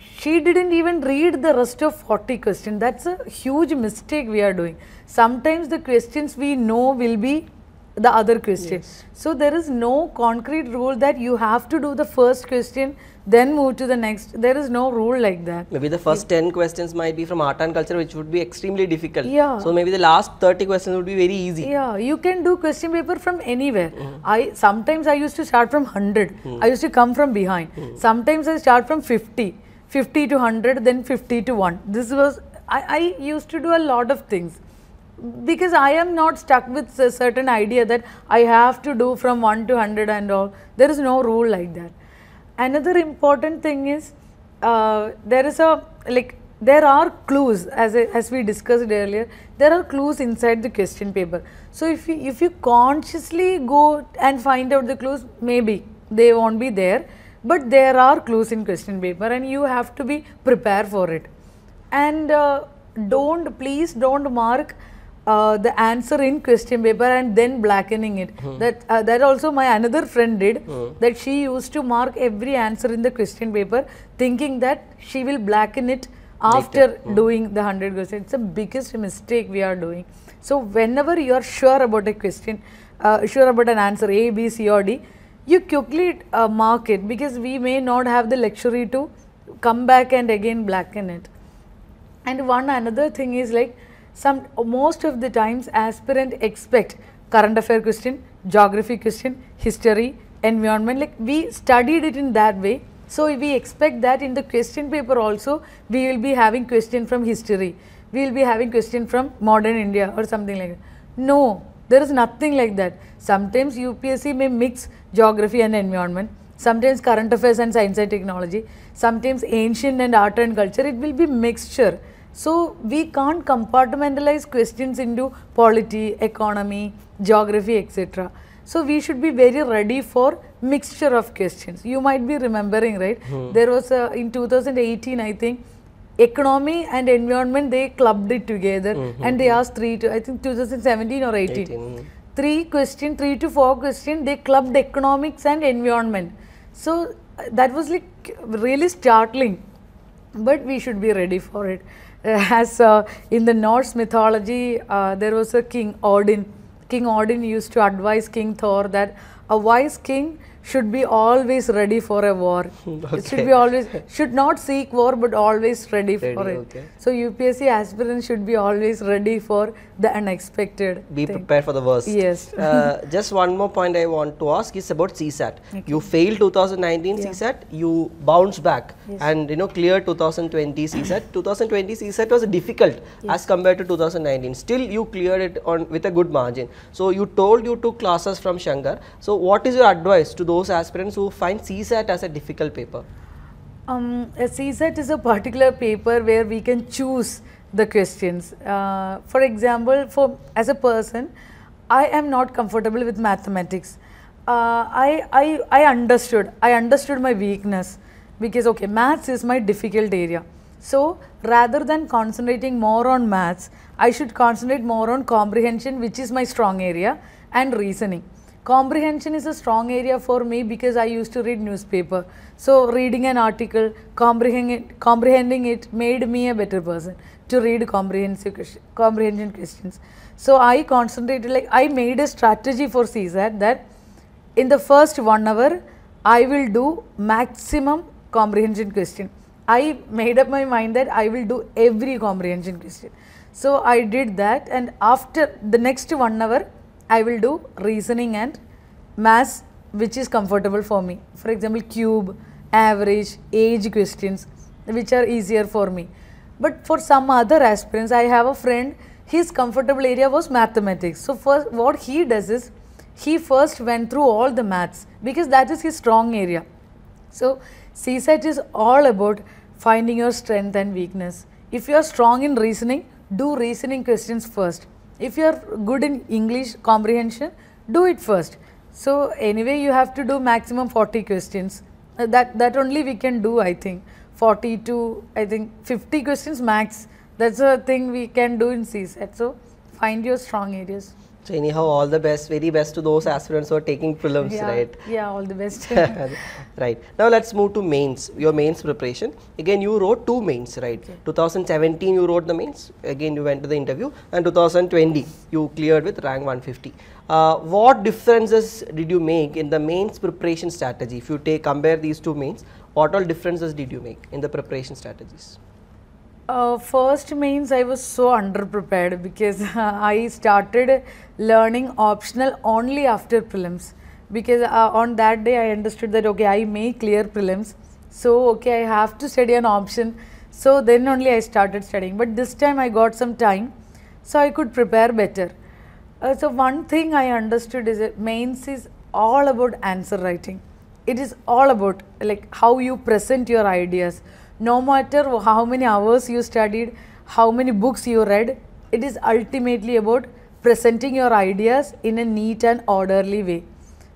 she didn't even read the rest of 40 questions that's a huge mistake we are doing sometimes the questions we know will be the other question. Yes. So there is no concrete rule that you have to do the first question, then move to the next. There is no rule like that.
Maybe the first yeah. 10 questions might be from art and culture, which would be extremely difficult. Yeah. So maybe the last 30 questions would be very easy.
Yeah, you can do question paper from anywhere. Mm. I Sometimes I used to start from 100. Mm. Mm-hmm. I used to come from behind. Mm. Sometimes I start from 50. 50 to 100, then 50 to 1. This was, I, I used to do a lot of things because I am not stuck with a certain idea that I have to do from 1 to 100 and all. There is no rule like that. Another important thing is uh, there is a like there are clues as a, as we discussed earlier. There are clues inside the question paper. So if you if you consciously go and find out the clues, maybe they won't be there. But there are clues in question paper, and you have to be prepared for it. And uh, don't please don't mark uh, the answer in question paper and then blackening it. Hmm. That uh, that also my another friend did. Hmm. That she used to mark every answer in the question paper, thinking that she will blacken it after hmm. doing the hundred questions. It's the biggest mistake we are doing. So whenever you are sure about a question, uh, sure about an answer A, B, C, or D, you quickly uh, mark it because we may not have the luxury to come back and again blacken it. And one another thing is like some most of the times aspirant expect current affair question, geography question, history, environment like we studied it in that way. So, we expect that in the question paper also we will be having question from history, we will be having question from modern India or something like that. No, there is nothing like that. Sometimes UPSC may mix geography and environment, sometimes current affairs and science and technology, sometimes ancient and art and culture, it will be mixture. So we can't compartmentalize questions into polity, economy, geography, etc. So we should be very ready for mixture of questions. You might be remembering, right? Hmm. There was a, in 2018, I think, economy and environment, they clubbed it together mm -hmm. and they asked three to, I think 2017 or 18. 18. Mm-hmm. Three question, three to four question, they clubbed economics and environment. So that was like really startling, but we should be ready for it as uh, in the Norse mythology, uh, there was a king Odin. King Odin used to advise King Thor that a wise king should be always ready for a war. okay. Should be always should not seek war, but always ready, ready for it. Okay. So UPSC aspirants should be always ready for the unexpected. Be thing.
prepared for the worst. Yes. uh, just one more point I want to ask is about CSAT. Okay. You failed 2019 yeah. CSAT, you bounced back yes. and you know cleared 2020 CSAT. 2020 CSAT was difficult yes. as compared to 2019. Still you cleared it on with a good margin. So you told you took classes from Shankar. So what is your advice to those aspirants who find CSAT as a difficult paper?
Um, CSAT is a particular paper where we can choose the questions. Uh, for example, for as a person, I am not comfortable with mathematics. Uh, I, I, I understood, I understood my weakness because okay, maths is my difficult area. So rather than concentrating more on maths, I should concentrate more on comprehension, which is my strong area, and reasoning comprehension is a strong area for me because I used to read newspaper. So reading an article, comprehending it made me a better person to read comprehensive question, comprehension questions. So I concentrated like I made a strategy for CSAT that in the first one hour I will do maximum comprehension question. I made up my mind that I will do every comprehension question. So I did that and after the next one hour I will do reasoning and mass which is comfortable for me. For example, cube, average, age questions which are easier for me. But for some other aspirants, I have a friend, his comfortable area was mathematics. So first what he does is, he first went through all the maths because that is his strong area. So CSAT is all about finding your strength and weakness. If you are strong in reasoning, do reasoning questions first if you are good in English comprehension, do it first. So anyway, you have to do maximum 40 questions. Uh, that that only we can do, I think. 40 to I think 50 questions max. That's a thing we can do in CSAT. So find your strong areas.
So anyhow, all the best, very best to those aspirants who are taking prelims, yeah, right?
Yeah, all the best.
right. Now let's move to mains, your mains preparation. Again, you wrote two mains, right? Okay. 2017 you wrote the mains, again you went to the interview and 2020 you cleared with rank 150. Uh, what differences did you make in the mains preparation strategy? If you take compare these two mains, what all differences did you make in the preparation strategies?
Uh, first means I was so underprepared because I started learning optional only after prelims because uh, on that day I understood that okay I may clear prelims so okay I have to study an option so then only I started studying but this time I got some time so I could prepare better. Uh, so one thing I understood is that mains is all about answer writing. It is all about like how you present your ideas no matter how many hours you studied, how many books you read, it is ultimately about presenting your ideas in a neat and orderly way.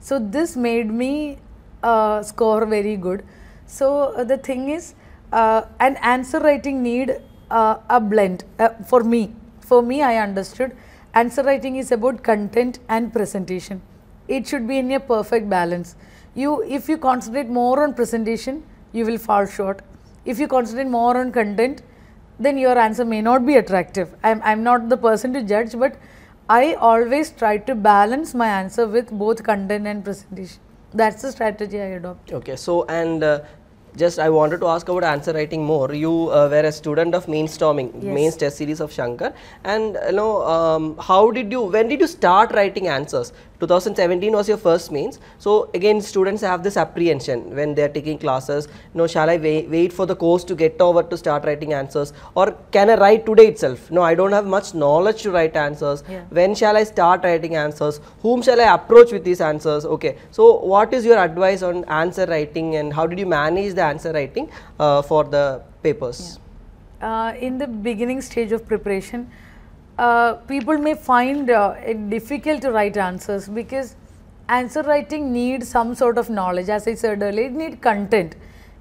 So this made me uh, score very good. So uh, the thing is, uh, an answer writing need uh, a blend uh, for me. For me, I understood answer writing is about content and presentation. It should be in a perfect balance. You, if you concentrate more on presentation, you will fall short if you concentrate more on content, then your answer may not be attractive. I'm, I'm not the person to judge, but I always try to balance my answer with both content and presentation. That's the strategy I adopt.
Okay, so and uh, just I wanted to ask about answer writing more. You uh, were a student of mainstorming, yes. main test series of Shankar, and you know um, how did you? When did you start writing answers? 2017 was your first mains. So again, students have this apprehension when they are taking classes. You know, shall I wait, wait for the course to get over to start writing answers or can I write today itself? No, I don't have much knowledge to write answers. Yeah. When shall I start writing answers? Whom shall I approach with these answers? Okay. So what is your advice on answer writing and how did you manage the answer writing uh, for the papers? Yeah.
Uh, in the beginning stage of preparation, uh, people may find uh, it difficult to write answers because answer writing needs some sort of knowledge. As I said earlier, it needs content.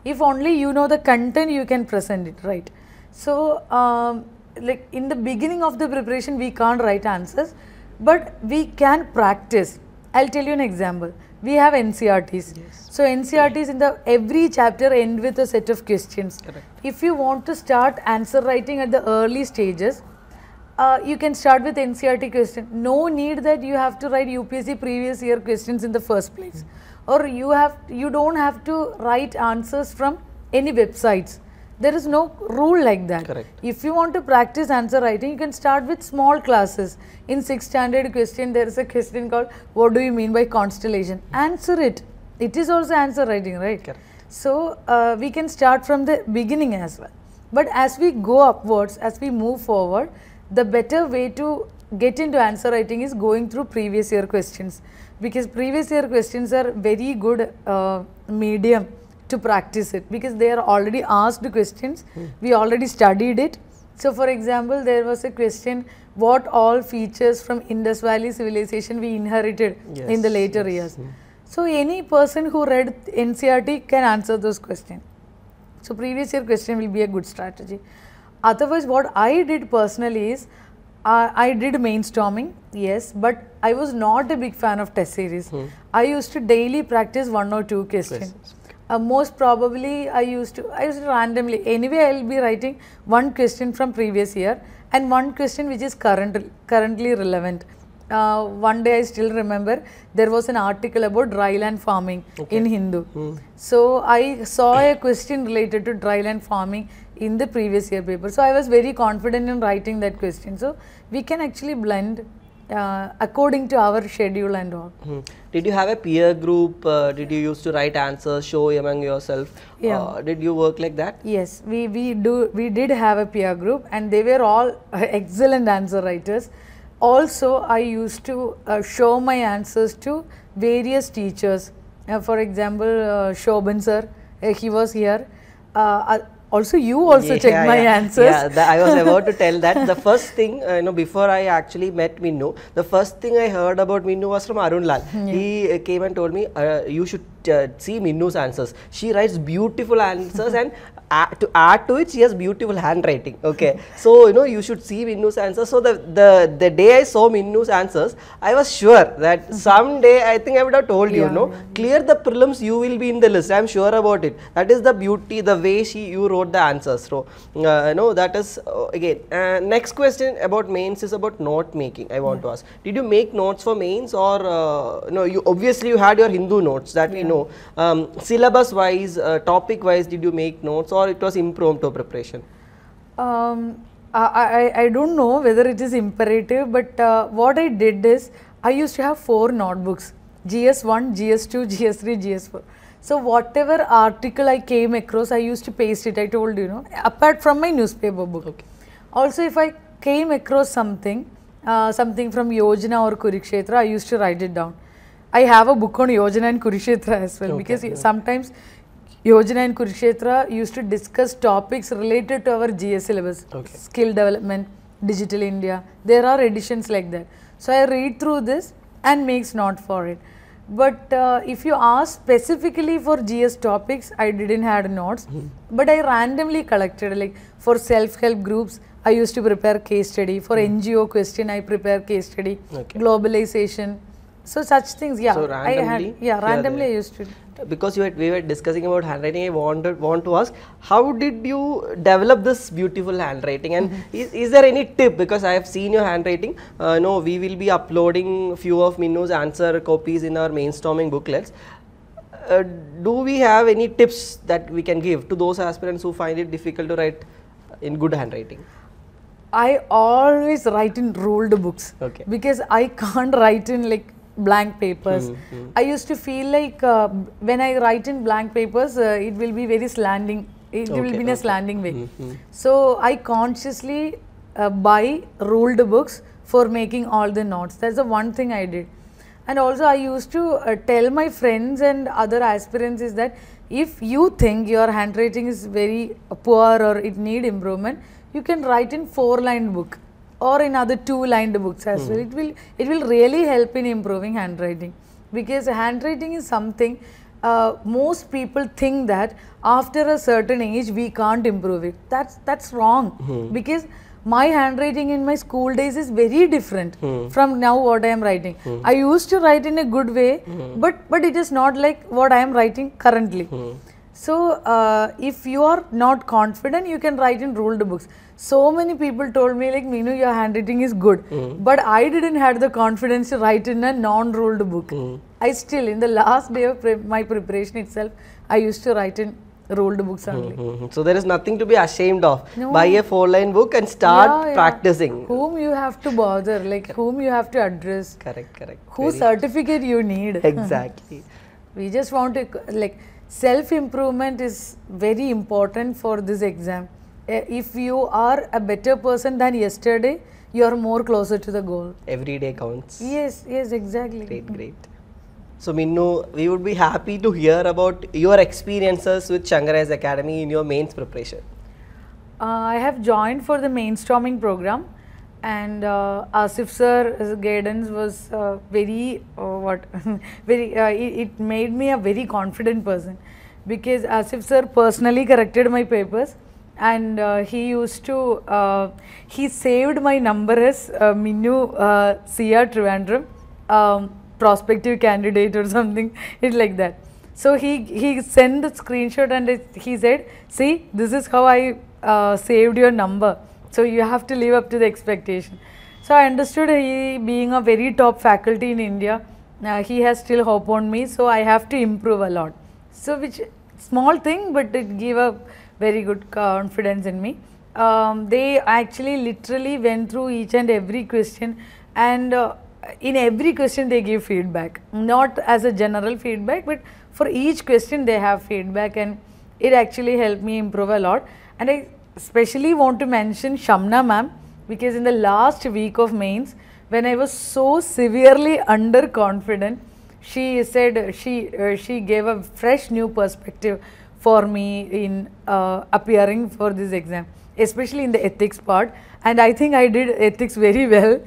If only you know the content, you can present it right. So, um, like in the beginning of the preparation, we can't write answers, but we can practice. I'll tell you an example. We have NCRTs. Yes. So NCRTs in the every chapter end with a set of questions. Correct. If you want to start answer writing at the early stages, uh, you can start with NCRT question. No need that you have to write UPSC previous year questions in the first place. Or you have you don't have to write answers from any websites. There is no rule like that. Correct. If you want to practice answer writing, you can start with small classes. In sixth standard question, there is a question called what do you mean by constellation? Answer it. It is also answer writing, right? Correct. So uh, we can start from the beginning as well. But as we go upwards, as we move forward, the better way to get into answer writing is going through previous year questions because previous year questions are very good uh, medium to practice it because they are already asked questions mm. we already studied it so for example there was a question what all features from indus valley civilization we inherited yes, in the later yes, years hmm. so any person who read ncrt can answer those questions so previous year question will be a good strategy otherwise what i did personally is uh, I did mainstorming, yes, but I was not a big fan of test series. Hmm. I used to daily practice one or two questions. Uh, most probably, I used to, I used to randomly, anyway, I'll be writing one question from previous year and one question which is current, currently relevant. Uh, one day I still remember there was an article about dryland farming okay. in Hindu. Hmm. So I saw a question related to dryland farming in the previous year paper. So I was very confident in writing that question. So we can actually blend uh, according to our schedule and all.
Hmm. Did you have a peer group? Uh, did you used to write answers, show among yourself? Uh, yeah. Uh, did you work like that?
Yes, we we do we did have a peer group, and they were all excellent answer writers. Also, I used to uh, show my answers to various teachers. Uh, for example, uh, sir, he was here also you also yeah, check yeah, my yeah. answers yeah i was about to
tell that the first thing uh, you know before i actually met minnu the first thing i heard about minnu was from arun lal he uh, came and told me uh, you should uh, see minnu's answers she writes beautiful answers and to add to it, she has beautiful handwriting. Okay, so you know you should see Minnu's answers. So the the the day I saw Minnu's answers, I was sure that someday I think I would have told yeah. you, no, clear the prelims, you will be in the list. I'm sure about it. That is the beauty, the way she you wrote the answers. So uh, know that is uh, again. Uh, next question about mains is about note making. I want yeah. to ask, did you make notes for mains or uh, no? You obviously you had your Hindu notes that yeah. we know. Um, syllabus wise, uh, topic wise, did you make notes or or it was impromptu preparation?
Um, I, I, I don't know whether it is imperative, but uh, what I did is I used to have four notebooks GS1, GS2, GS3, GS4. So whatever article I came across, I used to paste it. I told you know, apart from my newspaper book. Okay. Also, if I came across something, uh, something from Yojana or Kurukshetra, I used to write it down. I have a book on Yojana and Kurukshetra as well okay, because yeah. sometimes Yojana and Kurukshetra used to discuss topics related to our GS syllabus. Okay. Skill development, digital India. There are editions like that. So I read through this and makes note for it. But uh, if you ask specifically for GS topics, I didn't have notes. Mm. But I randomly collected like for self-help groups, I used to prepare case study. For mm. NGO question, I prepare case study. Okay. Globalization, so such things, yeah. So randomly, I had, yeah, randomly I used to.
Because you had, we were discussing about handwriting, I wanted want to ask, how did you develop this beautiful handwriting? And mm-hmm. is, is there any tip? Because I have seen your handwriting. Uh, no, we will be uploading few of Minu's answer copies in our mainstorming booklets. Uh, do we have any tips that we can give to those aspirants who find it difficult to write in good handwriting?
I always write in rolled books okay. because I can't write in like blank papers. Mm -hmm. I used to feel like uh, when I write in blank papers, uh, it will be very slanting. It okay, will be in a slanting way. Mm -hmm. So I consciously uh, buy ruled books for making all the notes. That's the one thing I did. And also I used to uh, tell my friends and other aspirants is that if you think your handwriting is very poor or it need improvement, you can write in four line book or in other two lined books as mm. well. It will, it will really help in improving handwriting because handwriting is something uh, most people think that after a certain age we can't improve it. That's that's wrong mm. because my handwriting in my school days is very different hmm. from now what I am writing. Hmm. I used to write in a good way, hmm. but but it is not like what I am writing currently. So uh, if you are not confident, you can write in ruled books so many people told me like Meenu your handwriting is good mm. but I didn't have the confidence to write in a non-ruled book. Mm. I still in the last day of pre my preparation itself I used to write in ruled books hmm, only.
Mm -hmm. So there is nothing to be ashamed of. No. Buy a four line book and start yeah, yeah. practicing.
Whom you have to bother, like whom you have to address. Correct, correct. Whose certificate you need. Exactly. we just want to like self improvement is very important for this exam. Eh, if you are a better person than yesterday, you are more closer to the goal.
Every day counts.
Yes, yes, exactly. Great, great.
So, Minnu, we would be happy to hear about your experiences with Shankarai's Academy in your mains preparation.
Uh, I have joined for the mainstorming program and uh, Asif sir's guidance was uh, very uh, what very uh, it, it, made me a very confident person because Asif sir personally corrected my papers and uh, he used to, uh, he saved my number as uh, Minu uh, Sia Trivandrum, um, prospective candidate or something, it like that. So he, he sent the screenshot and it, he said, see, this is how I uh, saved your number. So you have to live up to the expectation. So I understood he being a very top faculty in India, uh, he has still hope on me. So I have to improve a lot. So which small thing, but it gave a very good confidence in me. Um, they actually literally went through each and every question and uh, in every question they give feedback not as a general feedback but for each question they have feedback and it actually helped me improve a lot and I especially want to mention Shamna ma'am because in the last week of mains when I was so severely underconfident she said she uh, she gave a fresh new perspective for me in uh, appearing for this exam, especially in the ethics part. And I think I did ethics very well,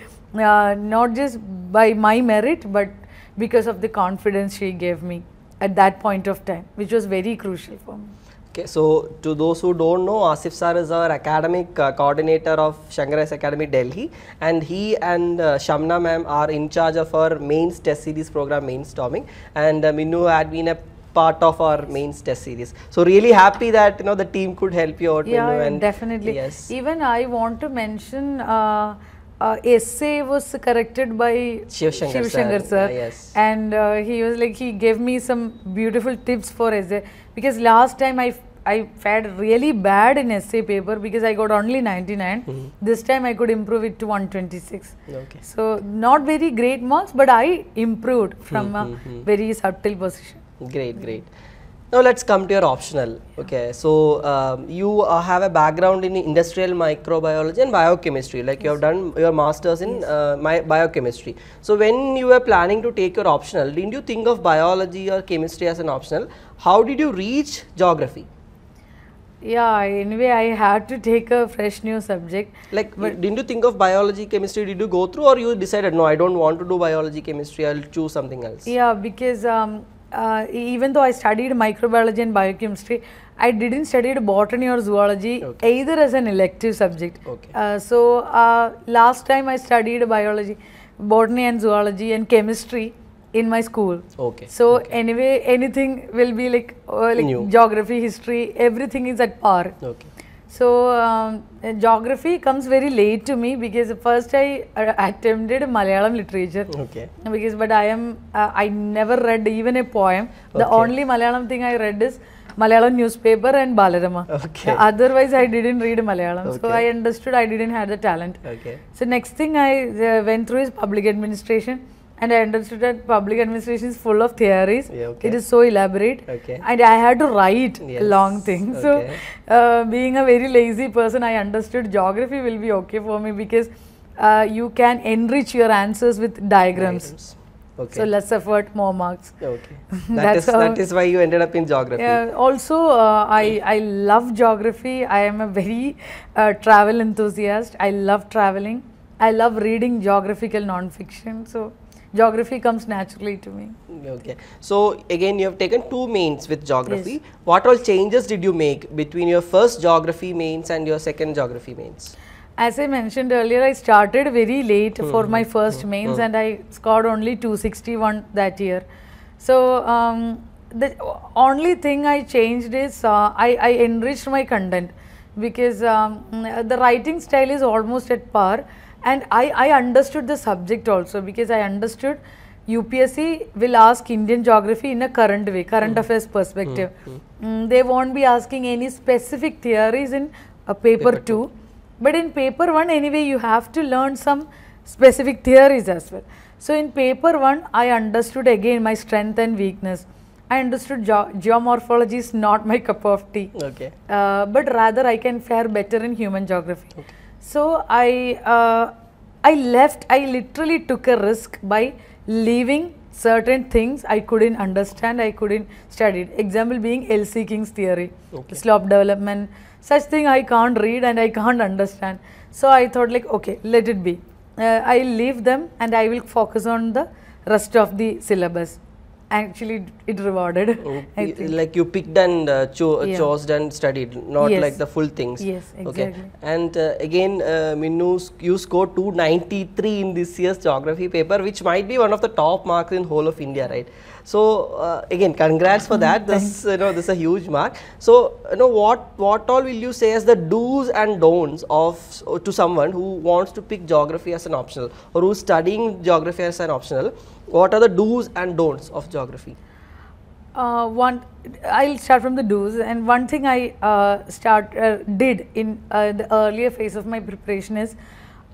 uh, not just by my merit, but because of the confidence she gave me at that point of time, which was very crucial for me.
Okay, so to those who don't know, Asif sir is our academic uh, coordinator of Shankarai's Academy Delhi and he and uh, Shamna ma'am are in charge of our mains test series program mains storming and uh, Minu had been a part of our main test series. So really happy that you know the team could help you out. Yeah, and definitely. Yes.
Even I want to mention. Uh, uh, essay was corrected by Shiv Shankar, sir, yes. and uh, he was like he gave me some beautiful tips for essay because last time I I fared really bad in essay paper because I got only 99. Mm -hmm. This time I could improve it to 126. Okay. So not very great marks, but I improved from hmm, a hmm, hmm.
very subtle position. Great, great. Now let's come to your optional. Okay, so um, you uh, have a background in industrial microbiology and biochemistry. Like yes. you have done your masters in yes. uh, my biochemistry. So when you were planning to take your optional, didn't you think of biology or chemistry as an optional? How did you reach geography?
Yeah, anyway, I had to take a fresh new subject. Like, but
didn't you think of biology, chemistry? Did you go through, or you decided no, I don't want to do biology, chemistry. I'll choose something else.
Yeah, because um, uh, even though I studied microbiology and biochemistry, I didn't study botany or zoology okay. either as an elective subject. Okay. Uh, so uh, last time I studied biology, botany and zoology and chemistry in my school. Okay. So okay. anyway, anything will be like, uh, like geography, history, everything is at par. Okay. So um, uh, geography comes very late to me because first I uh, attempted Malayalam literature. Okay. Because but I am uh, I never read even a poem. Okay. The only Malayalam thing I read is Malayalam newspaper and Balarama. Okay. Uh, otherwise, I didn't read Malayalam. Okay. So I understood I didn't have the talent. Okay. So next thing I uh, went through is public administration and I understood that public administration is full of theories. Yeah, okay. It is so elaborate. Okay. And I had to write yes. long things. Okay. So, uh, being a very lazy person, I understood geography will be okay for me because uh, you can enrich your answers with diagrams. diagrams. Okay. So less effort, more marks.
Okay. That is that is why you ended up in geography. Yeah.
Also, uh, I I love geography. I am a very uh, travel enthusiast. I love traveling. I love reading geographical non-fiction. So geography comes naturally to me.
Okay. So again, you have taken two mains with geography. Yes. What all changes did you make between your first geography mains and your second geography mains?
As I mentioned earlier, I started very late mm -hmm. for mm-hmm. my first mm -hmm. mains mm -hmm. and I scored only 261 that year. So um, the only thing I changed is uh, I, I, enriched my content because um, the writing style is almost at par and I, I understood the subject also because I understood UPSC will ask Indian geography in a current way, current mm. affairs perspective. Mm. Mm. they won't be asking any specific theories in a paper, paper two. 2. But in paper 1 anyway you have to learn some specific theories as well. So in paper 1 I understood again my strength and weakness. I understood ge geomorphology is not my cup of tea. Okay. Uh, but rather I can fare better in human geography. Okay. So I, uh, I left, I literally took a risk by leaving certain things I couldn't understand, I couldn't study. Example being L.C. King's theory, okay. slope development, such thing I can't read and I can't understand. So I thought like, okay, let it be. Uh, I leave them and I will focus on the rest of the syllabus actually it rewarded.
Oh, like you picked and uh, cho yeah. chose and studied, not yes. like the full things. Yes, exactly. Okay. And uh, again, uh, you scored 293 in this year's geography paper, which might be one of the top marks in whole of India, right? So uh, again, congrats for that. this you know this is a huge mark. So you know what what all will you say as the do's and don'ts of to someone who wants to pick geography as an optional or who's studying geography as an optional? what are the do's and don'ts of geography?
Uh, one, I'll start from the do's. And one thing I uh, start uh, did in uh, the earlier phase of my preparation is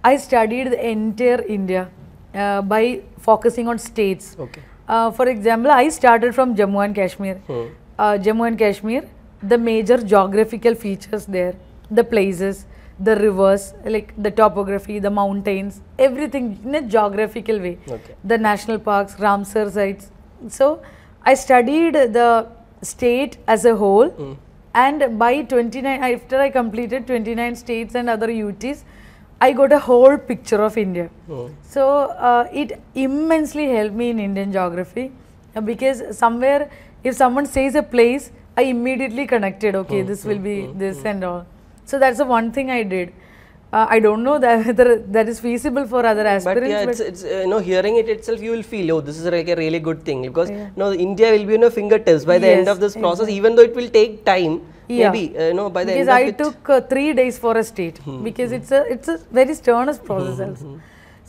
I studied the entire India uh, by focusing on states. Okay. Uh, for example, I started from Jammu and Kashmir. Hmm. Jammu and Kashmir, the major geographical features there, the places, the rivers, like the topography, the mountains, everything in a geographical way. Okay. The national parks, Ramsar sites. So I studied the state as a whole. Mm. And by 29, after I completed 29 states and other UTs, I got a whole picture of India. Hmm. So uh, it immensely helped me in Indian geography uh, because somewhere if someone says a place, I immediately connected, okay, hmm, this hmm, will be this and all. So that's the one thing I did. Uh, I don't know that whether that is feasible for other aspirants. But yeah, but
it's, it's uh, hearing it itself, you will feel oh, this is like a really good thing because yeah. India will be on your fingertips by the yes, end of this process. Exactly. Even though it will take time, yeah. maybe uh, know by the because end. Because
I took uh, three days for a state hmm. hmm. because hmm. it's a it's a very strenuous hmm, process. Hmm. hmm.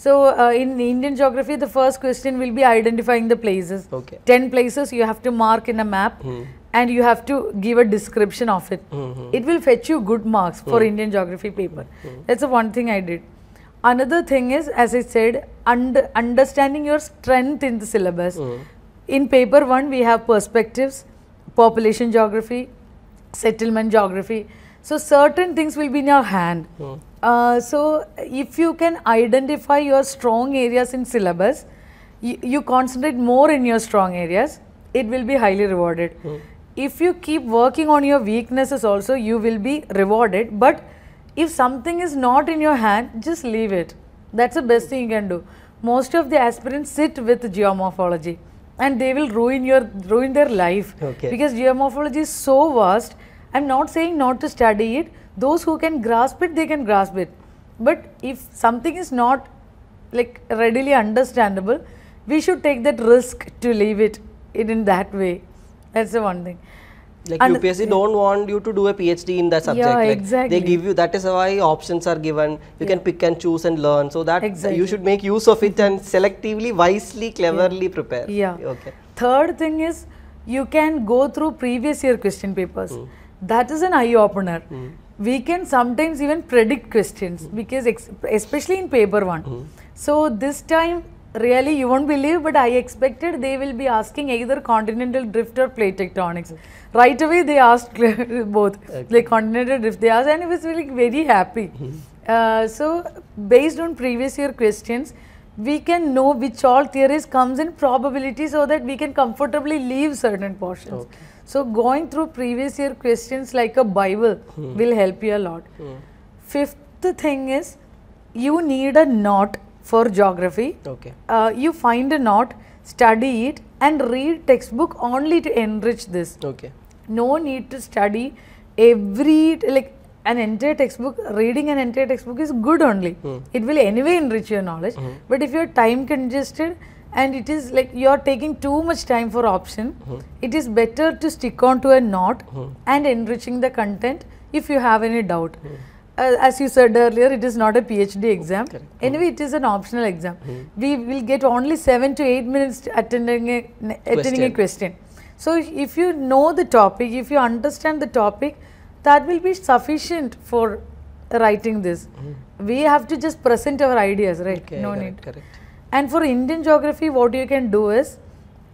So uh, in Indian geography, the first question will be identifying the places. Okay. Ten places you have to mark in a map, and you have to give a description of it. Mm -hmm. It will fetch you good marks for mm -hmm. Indian geography paper. Mm -hmm. That's the one thing I did. Another thing is, as I said, under, understanding your strength in the syllabus. Mm. In paper one, we have perspectives, population geography, settlement geography. So certain things will be in your hand. Mm. Uh, so if you can identify your strong areas in syllabus, you concentrate more in your strong areas. It will be highly rewarded. Mm if you keep working on your weaknesses also you will be rewarded but if something is not in your hand just leave it that's the best thing you can do most of the aspirants sit with geomorphology and they will ruin your ruin their life okay. because geomorphology is so vast i'm not saying not to study it those who can grasp it they can grasp it but if something is not like readily understandable we should take that risk to leave it in, in that way that's the one thing.
Like and UPSC don't want you to do a PhD in that subject. Yeah, like exactly. They give you that is why options are given. You yeah. can pick and choose and learn. So that exactly. you should make use of it and selectively, wisely, cleverly yeah. prepare.
Yeah.
Okay. Third thing is you can go through previous year question papers. Mm. That is an eye opener. Mm. We can sometimes even predict questions mm. because especially in paper one. Hmm. So this time really you won't believe but i expected they will be asking either continental drift or plate tectonics right away they asked both okay. like continental drift they asked and i was really very happy mm-hmm. uh, so based on previous year questions we can know which all theories comes in probability so that we can comfortably leave certain portions okay. so going through previous year questions like a bible -hmm. will help you a lot -hmm. fifth thing is you need a knot for geography. Okay. Uh, you find a knot, study it and read textbook only to enrich this. Okay. No need to study every, like an entire textbook, reading an entire textbook is good only. Mm. It will anyway enrich your knowledge. Mm -hmm. But if you're time congested and it is like you're taking too much time for option, mm -hmm. it is better to stick on to a knot hmm. and enriching the content if you have any doubt. Hmm uh, as you said earlier, it is not a PhD oh, exam. Okay. Hmm. Anyway, it is an optional exam. Mm. We will get only 7 to 8 minutes attending a, attending a question. So, if you know the topic, if you understand the topic, that will be sufficient for writing this. Mm. We have to just present our ideas, right? Okay, no correct, need. Correct. And for Indian geography, what you can do is,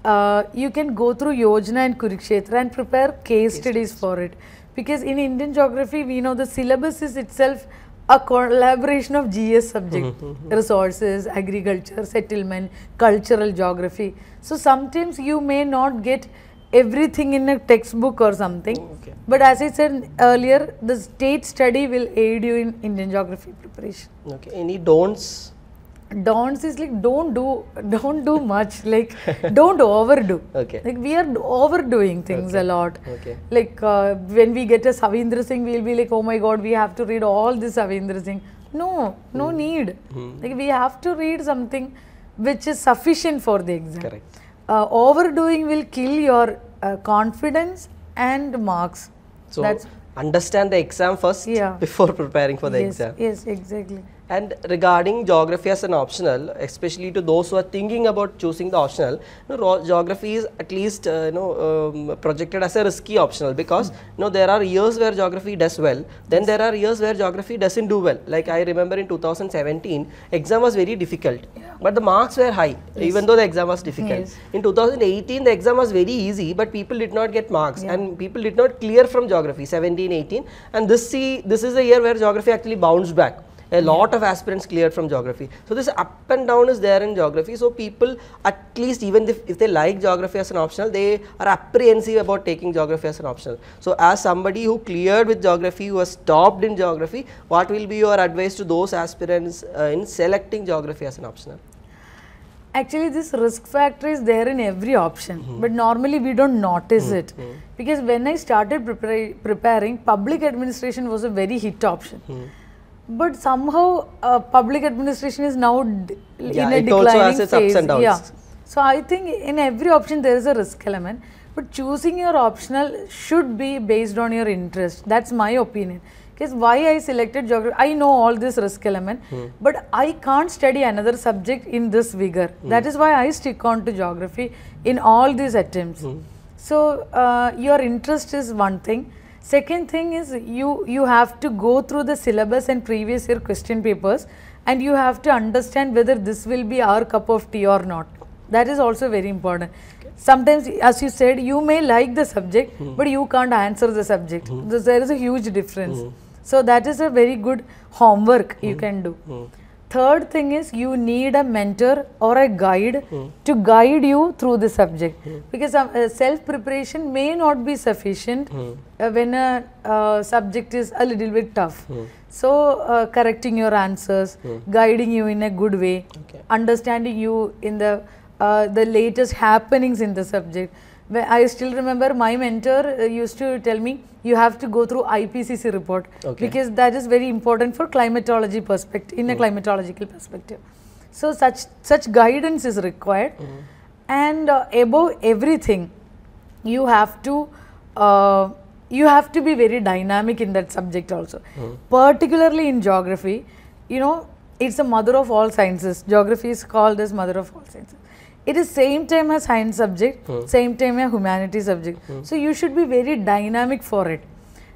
uh, you can go through Yojana and Kurukshetra and prepare case, case studies for it because in Indian geography, we know the syllabus is itself a collaboration of GS subject, mm-hmm. resources, agriculture, settlement, cultural geography. So sometimes you may not get everything in a textbook or something. Oh, okay. But as I said earlier, the state study will aid you in Indian geography preparation.
Okay. Any don'ts
don'ts is like don't do don't do much like don't overdo okay like we are overdoing things okay. a lot okay like uh, when we get a savindra singh we'll be like oh my god we have to read all this savindra singh no no hmm. need hmm. like we have to read something which is sufficient for the exam correct uh, overdoing will kill your uh, confidence and marks so that's
understand the exam first yeah. before preparing for the yes, exam
yes exactly
and regarding geography as an optional, especially to those who are thinking about choosing the optional, you know, geography is at least uh, you know um, projected as a risky optional because mm. you know there are years where geography does well, then yes. there are years where geography doesn't do well. Like I remember in 2017, exam was very difficult, yeah. but the marks were high, yes. even though the exam was difficult. Yes. In 2018, the exam was very easy, but people did not get marks yeah. and people did not clear from geography 17, 18, and this see this is the year where geography actually bounced back. A lot of aspirants cleared from geography. So this up and down is there in geography. So people at least even if, if they like geography as an optional, they are apprehensive about taking geography as an optional. So as somebody who cleared with geography, who has stopped in geography, what will be your advice to those aspirants uh, in selecting geography as an optional?
actually this risk factor is there in every option mm -hmm. but normally we don't notice mm -hmm. it mm-hmm. because when i started prepar preparing public administration was a very hit option mm -hmm but somehow uh, public administration is now yeah, in a declining phase. Yeah. So I think in every option there is a risk element, but choosing your optional should be based on your interest. That's my opinion. Because why I selected geography, I know all this risk element, hmm. but I can't study another subject in this vigor. Hmm. That is why I stick on to geography in all these attempts. Hmm. So uh, your interest is one thing Second thing is you, you have to go through the syllabus and previous year question papers and you have to understand whether this will be our cup of tea or not. That is also very important. Okay. Sometimes, as you said, you may like the subject, mm but you can't answer the subject. Mm There is a huge difference. Mm So, that is a very good homework you hmm. can do. Hmm third thing is you need a mentor or a guide mm. to guide you through the subject mm. because uh, uh self preparation may not be sufficient mm. uh, when a uh, subject is a little bit tough hmm. so uh, correcting your answers hmm. guiding you in a good way okay. understanding you in the uh, the latest happenings in the subject I still remember my mentor uh, used to tell me you have to go through IPCC report okay. because that is very important for climatology perspective in mm. a hmm. climatological perspective. So such such guidance is required, mm. and uh, above everything, you have to uh, you have to be very dynamic in that subject also, mm. particularly in geography. You know, it's the mother of all sciences. Geography is called as mother of all sciences it is same time as science subject, hmm. same time as humanity subject. Hmm. So you should be very dynamic for it.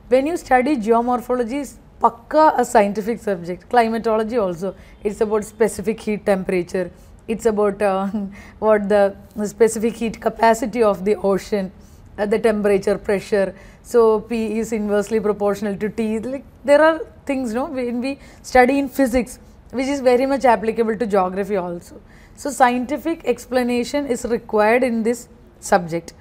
When you study geomorphology, it's pakka a scientific subject. Climatology also, it's about specific heat temperature. It's about uh, what the, the, specific heat capacity of the ocean, uh, the temperature, pressure. So P is inversely proportional to T. Like there are things, no, when we study in physics, which is very much applicable to geography also. So, scientific explanation is required in this subject.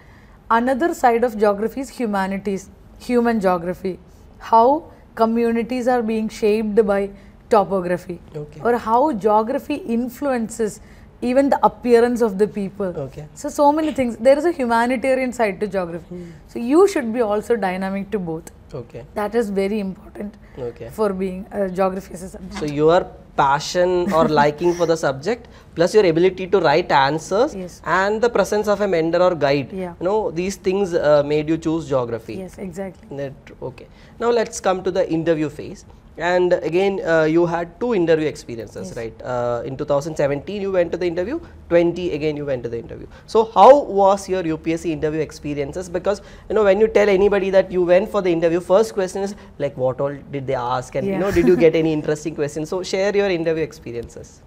Another side of geography is humanities, human geography, how communities are being shaped by topography okay. or how geography influences even the appearance of the people. Okay. So, so many things. There is a humanitarian side to geography. Mm. So, you should be also dynamic to both. Okay. That is very important okay. for being a geography as subject. So,
you are passion or liking for the subject plus your ability to write answers yes. and the presence of a mentor or guide yeah. you know these things uh, made you choose geography yes exactly that, okay now let's come to the interview phase and again uh, you had two interview experiences yes. right uh, in 2017 you went to the interview 20 again you went to the interview so how was your UPSC interview experiences because you know when you tell anybody that you went for the interview first question is like what all did they ask and yeah. you know did you get any interesting questions so share your interview experiences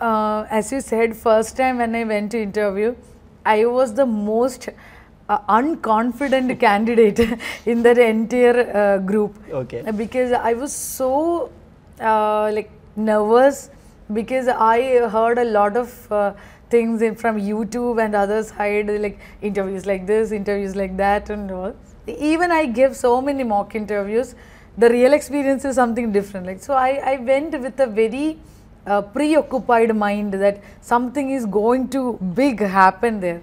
uh, as you said first time when I went to interview I was the most uh, unconfident candidate in that entire uh, group. Okay. Because I was so uh, like nervous because I heard a lot of uh, things in, from YouTube and other side like interviews like this, interviews like that and all. Even I give so many mock interviews. The real experience is something different. Like so, I, I went with a very uh, preoccupied mind that something is going to big happen there.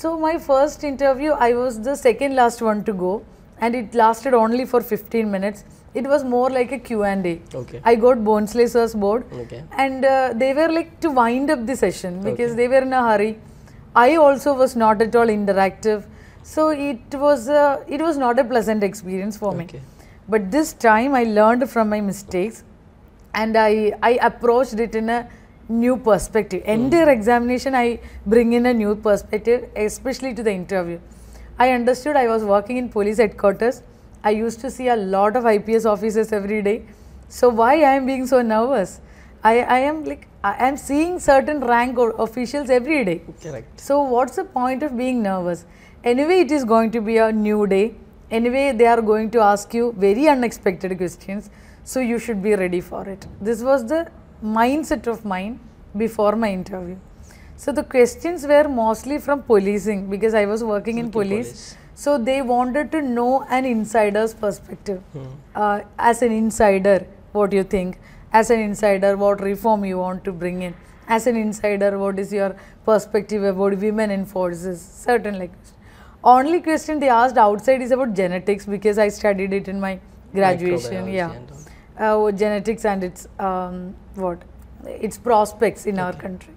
So my first interview, I was the second last one to go and it lasted only for 15 minutes. It was more like a Q&A. Okay. I got Bonsley sir's board okay. and uh, they were like to wind up the session because okay. they were in a hurry. I also was not at all interactive. So it was, uh, it was not a pleasant experience for okay. me. But this time I learned from my mistakes and I, I approached it in a new perspective. Entire hmm. examination, I bring in a new perspective, especially to the interview. I understood I was working in police headquarters. I used to see a lot of IPS officers every day. So why I am being so nervous? I, I am like I am seeing certain rank officials every day. Correct. So what's the point of being nervous? Anyway, it is going to be a new day. Anyway, they are going to ask you very unexpected questions. So you should be ready for it. This was the mindset of mine before my interview. So the questions were mostly from policing because I was working in police. police. So they wanted to know an insider's perspective. Hmm. Uh, as an insider, what do you think? As an insider, what reform you want to bring in? As an insider, what is your perspective about women in forces? Certain like Only question they asked outside is about genetics because I studied it in my graduation. Yeah uh, genetics and its um, what its prospects in okay. our country.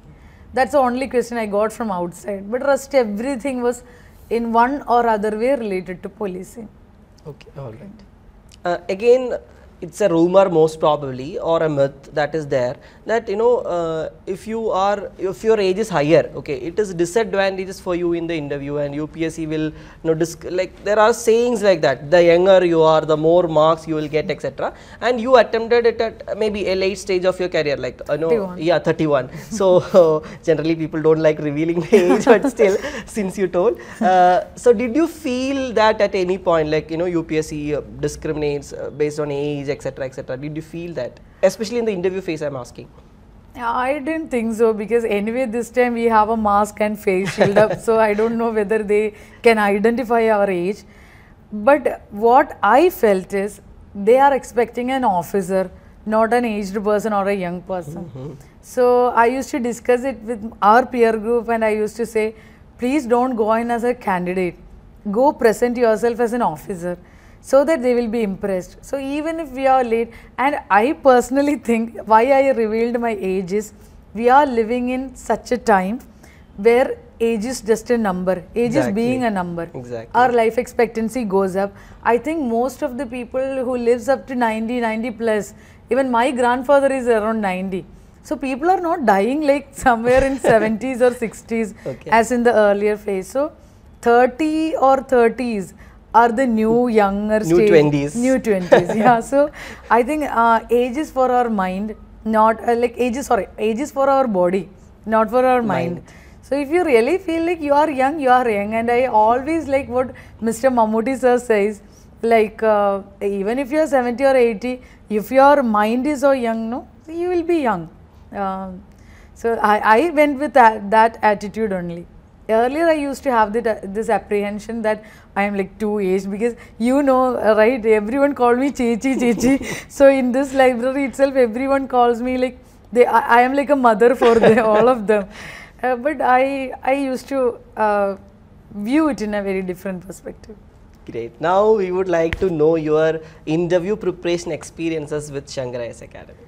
That's the only question I got from outside. But rest everything was in one or other way related to policing.
Okay, all right. Uh, again, it's a rumor most probably or a myth that is there that you know uh, if you are if your age is higher okay it is disadvantages for you in the interview and UPSC will you know like there are sayings like that the younger you are the more marks you will get etc and you attempted it at maybe a late stage of your career like uh, no 31. yeah 31 so uh, generally people don't like revealing the age but still since you told uh, so did you feel that at any point like you know UPSC uh, discriminates uh, based on age etc etc did you feel that especially in the interview phase i'm asking
I didn't think so because anyway this time we have a mask and face shield up so I don't know whether they can identify our age. But what I felt is they are expecting an officer, not an aged person or a young person. Mm -hmm. So I used to discuss it with our peer group and I used to say, please don't go in as a candidate. Go present yourself as an officer so that they will be impressed. So even if we are late, and I personally think why I revealed my age is we are living in such a time where age is just a number age exactly. is being a number exactly our life expectancy goes up i think most of the people who lives up to 90 90 plus even my grandfather is around 90 so people are not dying like somewhere in 70s or 60s okay. as in the earlier phase so 30 or 30s are the new younger new stage, 20s new 20s yeah so i think uh, age is for our mind not uh, like age is sorry age is for our body not for our mind. mind. so if you really feel like you are young you are young and i always like what mr mammootty sir says like uh, even if you are 70 or 80 if your mind is so young no you will be young um, so I, I went with that, that attitude only earlier i used to have that, uh, this apprehension that I am like too aged because you know, uh, right? Everyone called me Chechi Chechi. so in this library itself, everyone calls me like they. I, I am like a mother for the, all of them. Uh, but I I used to uh, view it in a very different perspective.
Great. Now we would like to know your interview preparation experiences with Shankarayas Academy.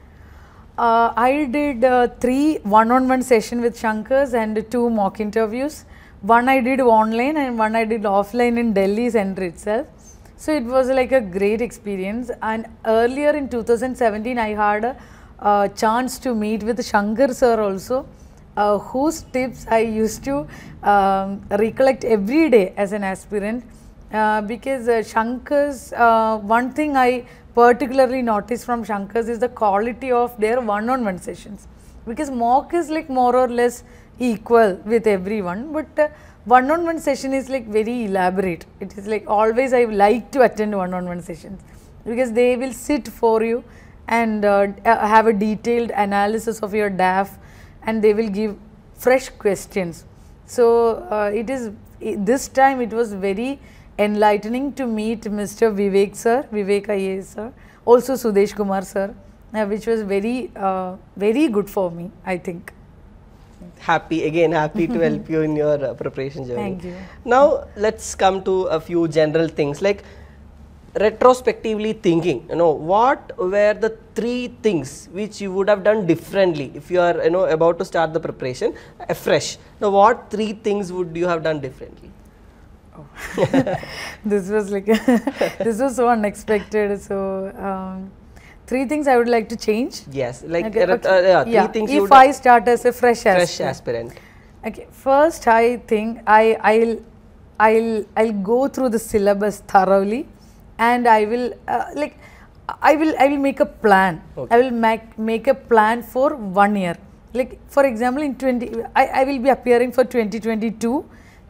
Uh, I did uh, three one-on-one -on -one session with Shankars and two mock interviews one I did online and one I did offline in Delhi center itself. So it was like a great experience. And earlier in 2017, I had a, a chance to meet with Shankar sir also, uh, whose tips I used to um, recollect every day as an aspirant. Uh, because uh, Shankar's, uh, one thing I particularly noticed from Shankar's is the quality of their one-on-one -on -one sessions. Because mock is like more or less equal with everyone but uh, one-on-one -on -one session is like very elaborate. It is like always I like to attend one-on-one sessions because they will sit for you and uh, uh have a detailed analysis of your DAF and they will give fresh questions. So, uh, it is this time it was very enlightening to meet Mr. Vivek sir, Vivek IAS sir, also Sudesh Kumar sir, uh, which was very, uh, very good for me I think
happy again happy to help you in your uh, preparation journey thank you now let's come to a few general things like retrospectively thinking you know what were the three things which you would have done differently if you are you know about to start the preparation afresh now what three things would you have done differently oh. this was like
this was so unexpected so um, three things I would like to change. Yes, like okay, okay. Uh, yeah, three yeah. things. If I start as a fresh, fresh aspirant. aspirant. Okay, first I think I I'll I'll I'll go through the syllabus thoroughly, and I will uh, like I will I will make a plan. Okay. I will make make a plan for one year. Like for example, in twenty I I will be appearing for twenty twenty two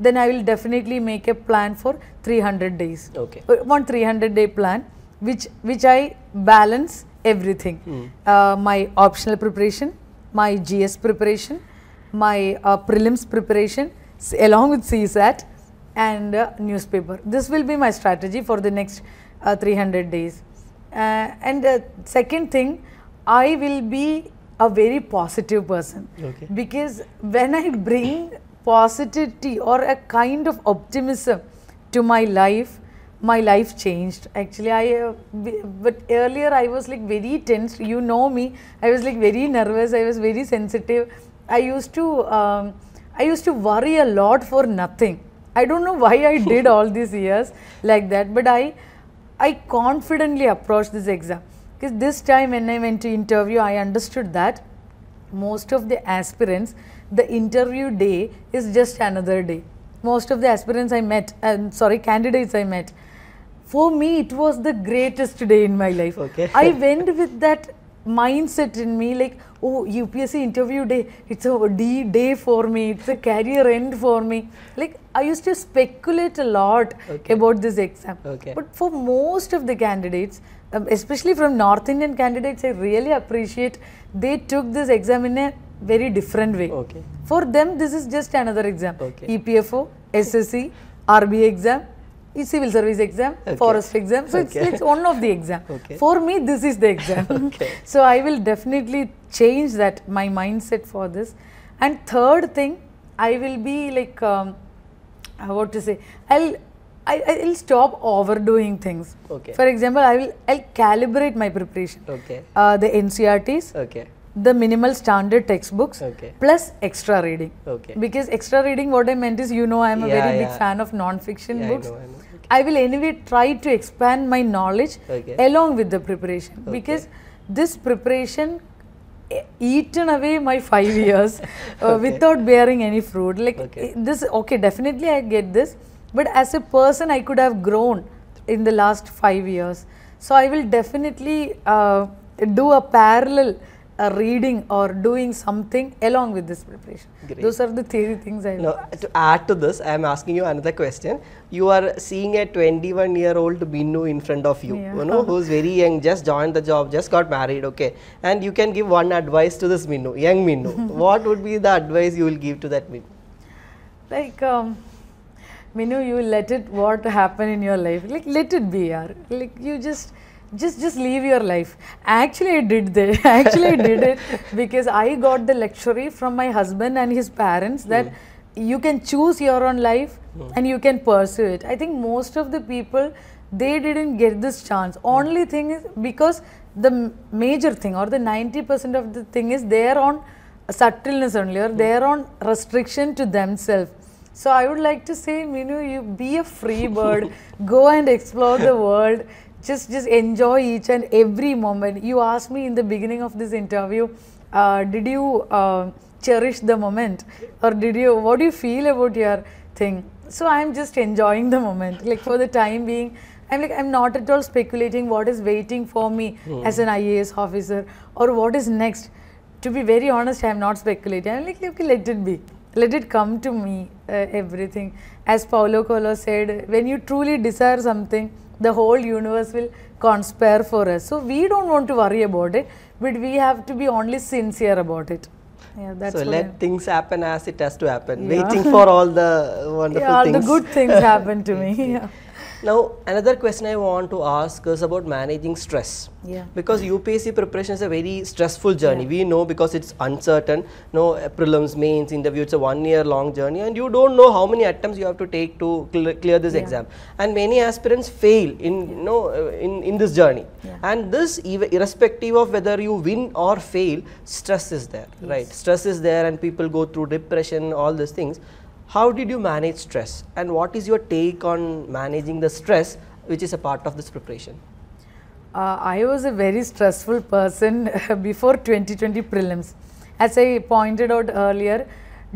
then I will definitely make a plan for 300 days. Okay. Uh, one 300 day plan, which which I balance everything. Mm. Uh, my optional preparation, my GS preparation, my uh, prelims preparation, along with CSAT and uh, newspaper. This will be my strategy for the next uh, 300 days. Uh, and the uh, second thing, I will be a very positive person okay. because when I bring positivity or a kind of optimism to my life, my life changed actually i uh, but earlier i was like very tense you know me i was like very nervous i was very sensitive i used to um, i used to worry a lot for nothing i don't know why i did all these years like that but i i confidently approached this exam because this time when i went to interview i understood that most of the aspirants the interview day is just another day most of the aspirants i met uh, sorry candidates i met for me, it was the greatest day in my life. Okay. I went with that mindset in me like, oh, UPSC interview day, it's a D day for me, it's a career end for me. Like, I used to speculate a lot okay. about this exam. Okay. But for most of the candidates, um, especially from North Indian candidates, I really appreciate they took this exam in a very different way. Okay. For them, this is just another exam. Okay. EPFO, SSC, R B exam, civil service exam, okay. forest exam. So okay. it's, it's one of the exam. Okay. For me, this is the exam. okay. So I will definitely change that my mindset for this. And third thing, I will be like um, uh, what to say. I'll I, I'll stop overdoing things. Okay. For example, I will I'll calibrate my preparation. Okay. Uh, the NCRTs. Okay the minimal standard textbooks okay. plus extra reading. Okay. Because extra reading, what I meant is, you know, I am a yeah, very yeah. big fan of non-fiction yeah, books. I know, I know. I will anyway try to expand my knowledge okay. along with the preparation okay. because this preparation eh, eaten away my five years uh, okay. without bearing any fruit. Like okay. Eh, this, okay, definitely I get this, but as a person, I could have grown in the last five years. So I will definitely uh, do a parallel a reading or doing something along with this preparation.
Great. Those are the theory things I know. To add to this, I am asking you another question. You are seeing a 21 year old Binu in front of you, yeah. you know, who is very young, just joined the job, just got married, okay. And you can give one advice to this Binu, young Binu. what would be the advice you will give to that Binu?
Like, um, Minu, you let it what happen in your life. Like, let it be, yaar. Like, you just just just leave your life actually i did that actually i did it because i got the luxury from my husband and his parents that mm. you can choose your own life mm. and you can pursue it i think most of the people they didn't get this chance mm. only thing is because the major thing or the 90% of the thing is are on subtleness only or hmm. are on restriction to themselves so i would like to say you know you be a free bird go and explore the world just just enjoy each and every moment. You asked me in the beginning of this interview, uh, did you uh, cherish the moment, or did you? What do you feel about your thing? So I'm just enjoying the moment, like for the time being. I'm like I'm not at all speculating what is waiting for me mm. as an IAS officer or what is next. To be very honest, I'm not speculating. I'm like okay, let it be let it come to me uh, everything as paulo coelho said when you truly desire something the whole universe will conspire for us. So we don't want to worry about it, but we have to be only sincere about it. Yeah, so let I,
things happen as it has to happen. Yeah. Waiting for all the wonderful yeah, all things. All the good things happen
to me.
Now, another question I want to ask is about managing stress. Yeah. Because UPSC preparation is a very stressful journey. Yeah. We know because it's uncertain. No prelims, mains, interview. It's a one-year-long journey, and you don't know how many attempts you have to take to cl clear this yeah. exam. And many aspirants fail in you know uh, in in this journey. And this, irrespective of whether you win or fail, stress is there, yes. right? Stress is there, and people go through depression, all these things. How did you manage stress and what is your take on managing the stress which is a part of this preparation?
Uh, I was a very stressful person before 2020 prelims. As I pointed out earlier,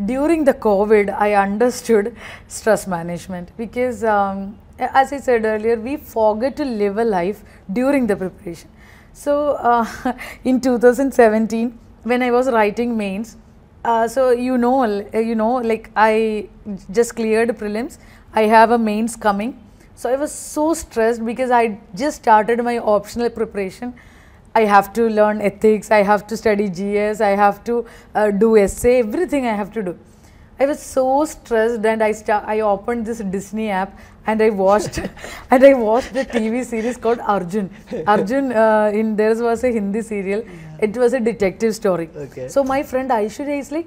during the COVID, I understood stress management because, um, as I said earlier, we forget to live a life during the preparation. So, uh, in 2017, when I was writing mains, uh, so you know, uh, you know, like I just cleared prelims. I have a mains coming. So I was so stressed because I just started my optional preparation. I have to learn ethics. I have to study GS. I have to uh, do essay. Everything I have to do. I was so stressed, and I start, I opened this Disney app and I watched and I watched the TV series called Arjun. Arjun uh, in there was a Hindi serial. Yeah it was a detective story. Okay. So my friend Aishwarya is like,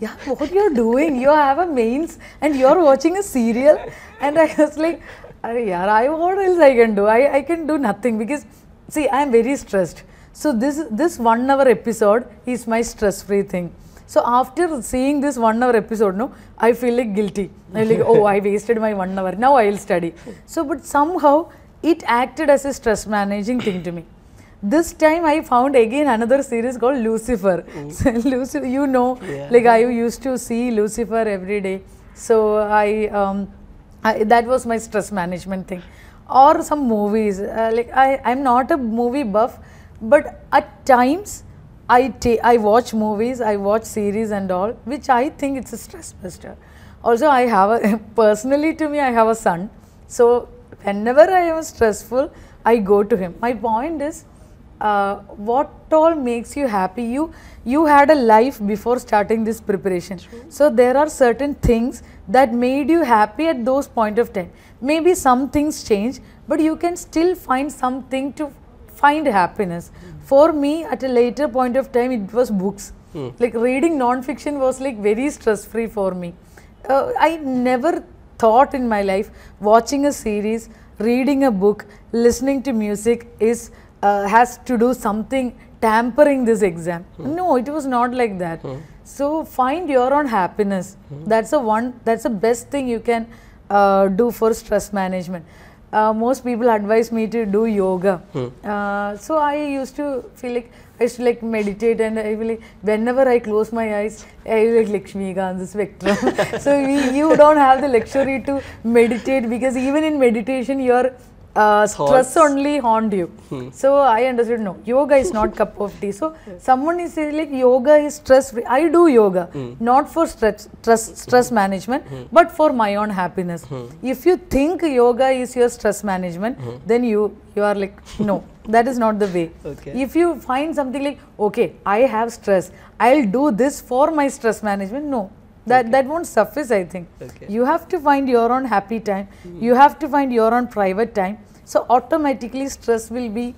yeah, what you're doing? You have a mains and you're watching a serial. And I was like, yeah, I what else I can do? I, I can do nothing because see, I'm very stressed. So this this one hour episode is my stress-free thing. So after seeing this one hour episode, no, I feel like guilty. i like, oh, I wasted my one hour. Now I'll study. So, but somehow it acted as a stress managing thing to me this time I found again another series called Lucifer. Mm. Lucifer, you know, yeah. like I used to see Lucifer every day. So I, um, I that was my stress management thing, or some movies. Uh, like I, I'm not a movie buff, but at times I I watch movies, I watch series and all, which I think it's a stress buster. Also, I have a personally to me, I have a son. So whenever I am stressful, I go to him. My point is uh, what all makes you happy you you had a life before starting this preparation True. so there are certain things that made you happy at those point of time maybe some things change but you can still find something to find happiness mm. for me at a later point of time it was books mm. like reading non-fiction was like very stress-free for me uh, i never thought in my life watching a series reading a book listening to music is uh, has to do something tampering this exam. Hmm. No, it was not like that. Hmm. So find your own happiness. Hmm. That's a one. That's the best thing you can uh, do for stress management. Uh, most people advise me to do yoga. Hmm. Uh, so I used to feel like I used to like meditate and I feel like, whenever I close my eyes, I feel like Lakshmi Gandhi spectrum. so we, you don't have the luxury to meditate because even in meditation you're uh, stress only haunted you. Hmm. So I understood no, yoga is not cup of tea. So someone is saying like yoga is stress I do yoga hmm. not for stress, stress, stress hmm. management but for my own happiness. If you think yoga is your stress management then you, you are like no that is not the way. If you find something like okay I have stress I'll do this for my stress management no that okay. that won't suffice i think okay. you have to find your own happy time mm. you have to find your own private time so automatically stress will be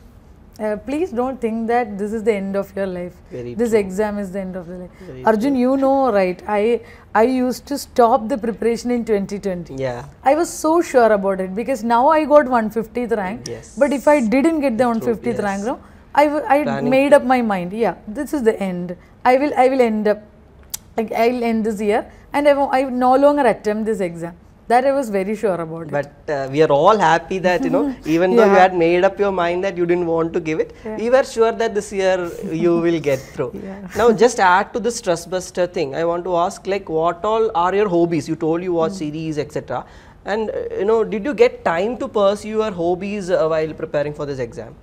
uh, please don't think that this is the end of your life Very this true. exam is the end of the life Very arjun true. you know right i i used to stop the preparation in 2020 yeah i was so sure about it because now i got 150th rank yes. but if i didn't get the 150th yes. rank I, I made up my mind yeah this is the end i will i will end up like I'll end this year and I, I no longer attempt this exam. That I was very sure about
but, it. But uh, we are all happy that, you know, even yeah. though you had made up your mind that you didn't want to give it, yeah. we were sure that this year you will get through. Yeah. Now, just add to this stress buster thing, I want to ask like what all are your hobbies? You told you watch mm. series, etc. And, uh, you know, did you get time to pursue your hobbies uh, while preparing for this exam?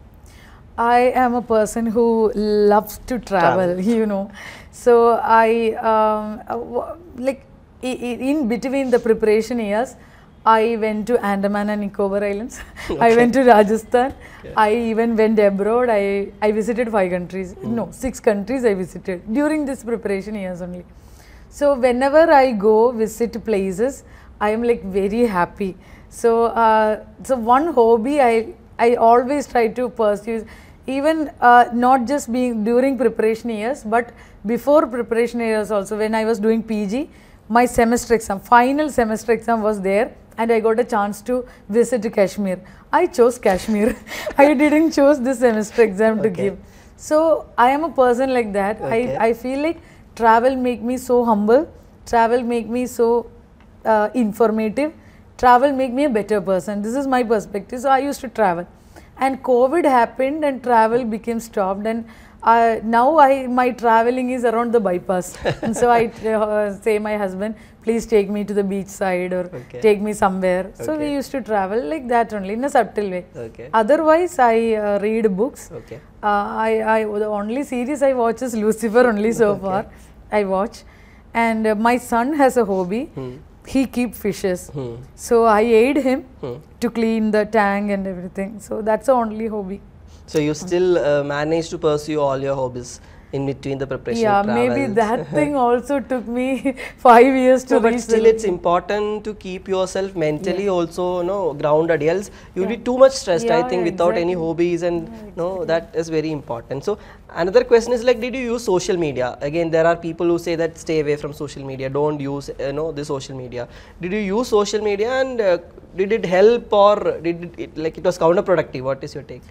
I am a person who loves to travel. travel. you know. So I um, uh, like in between the preparation years, I went to Andaman and Nicobar Islands. Okay. I went to Rajasthan. I even went abroad. I, I visited five countries. Mm. No, six countries I visited during this preparation years only. So whenever I go visit places, I am like very happy. So uh, so one hobby I I always try to pursue, even uh, not just being during preparation years, but before preparation years also when I was doing PG, my semester exam, final semester exam was there and I got a chance to visit Kashmir. I chose Kashmir. I didn't choose this semester exam okay. to give. So I am a person like that. Okay. I, I feel like travel make me so humble. Travel make me so uh, informative. Travel make me a better person. This is my perspective. So I used to travel. And COVID happened and travel became stopped and uh, now I my traveling is around the bypass. and so I uh, say my husband, please take me to the beach side or okay. take me somewhere. So we used to travel like that only in a subtle way. Okay. Otherwise, I uh, read books. Okay. Uh, I, I the only series I watch is Lucifer only so far. I watch, and uh, my son has a hobby. Hmm he keep fishes. Hmm. So I aid him hmm. to clean the tank and everything. So that's the only hobby.
So you still uh, manage to pursue all your hobbies in between the preparation yeah maybe that thing
also took me five years to no, but still it's
important to keep yourself mentally yeah. also you know grounded else you'll yeah. be too much stressed yeah, i think without exactly. any hobbies and yeah, exactly. no that is very important so another question is like did you use social media again there are people who say that stay away from social media don't use you uh, know the social media did you use social media and uh, did it help or did it like it was counterproductive what is your take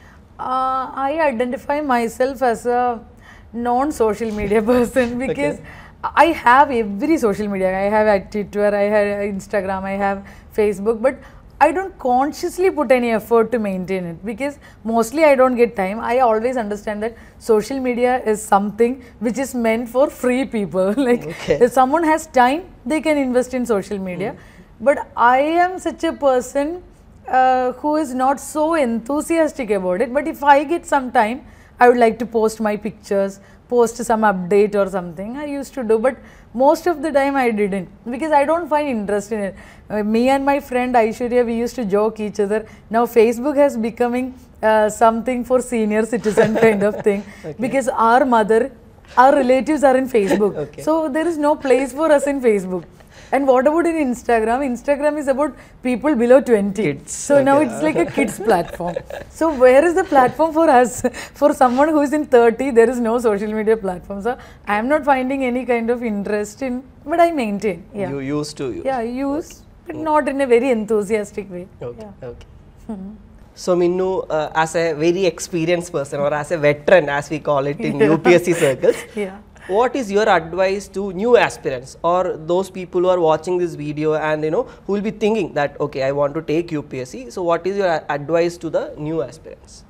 uh, I identify myself as a non-social media person because okay. I have every social media. I have Twitter, I have Instagram, I have Facebook, but I don't consciously put any effort to maintain it because mostly I don't get time. I always understand that social media is something which is meant for free people. like okay. if someone has time, they can invest in social media. Mm. But I am such a person uh, who is not so enthusiastic about it. But if I get some time, I would like to post my pictures, post some update or something. I used to do, but most of the time I didn't because I don't find interest in it. Uh, me and my friend Aishwarya, we used to joke each other. Now Facebook has becoming uh, something for senior citizen kind of thing okay. because our mother, our relatives are in Facebook. Okay. So there is no place for us in Facebook. And what about in Instagram? Instagram is about people below 20. Kids. So okay. now it's like a kids platform. So where is the platform for us? for someone who is in 30, there is no social media platform. So I'm not finding any kind of interest in, but I maintain. Yeah. You used to. Use. Yeah, I use, okay. but not in a very enthusiastic way.
Okay. Yeah. Okay. Hmm. So Minnu, uh, as a very experienced person or as a veteran as we call it in UPSC circles, yeah what is your advice to new aspirants or those people who are watching this video and you know who will be thinking that okay i want to take upsc so what is your advice to the new aspirants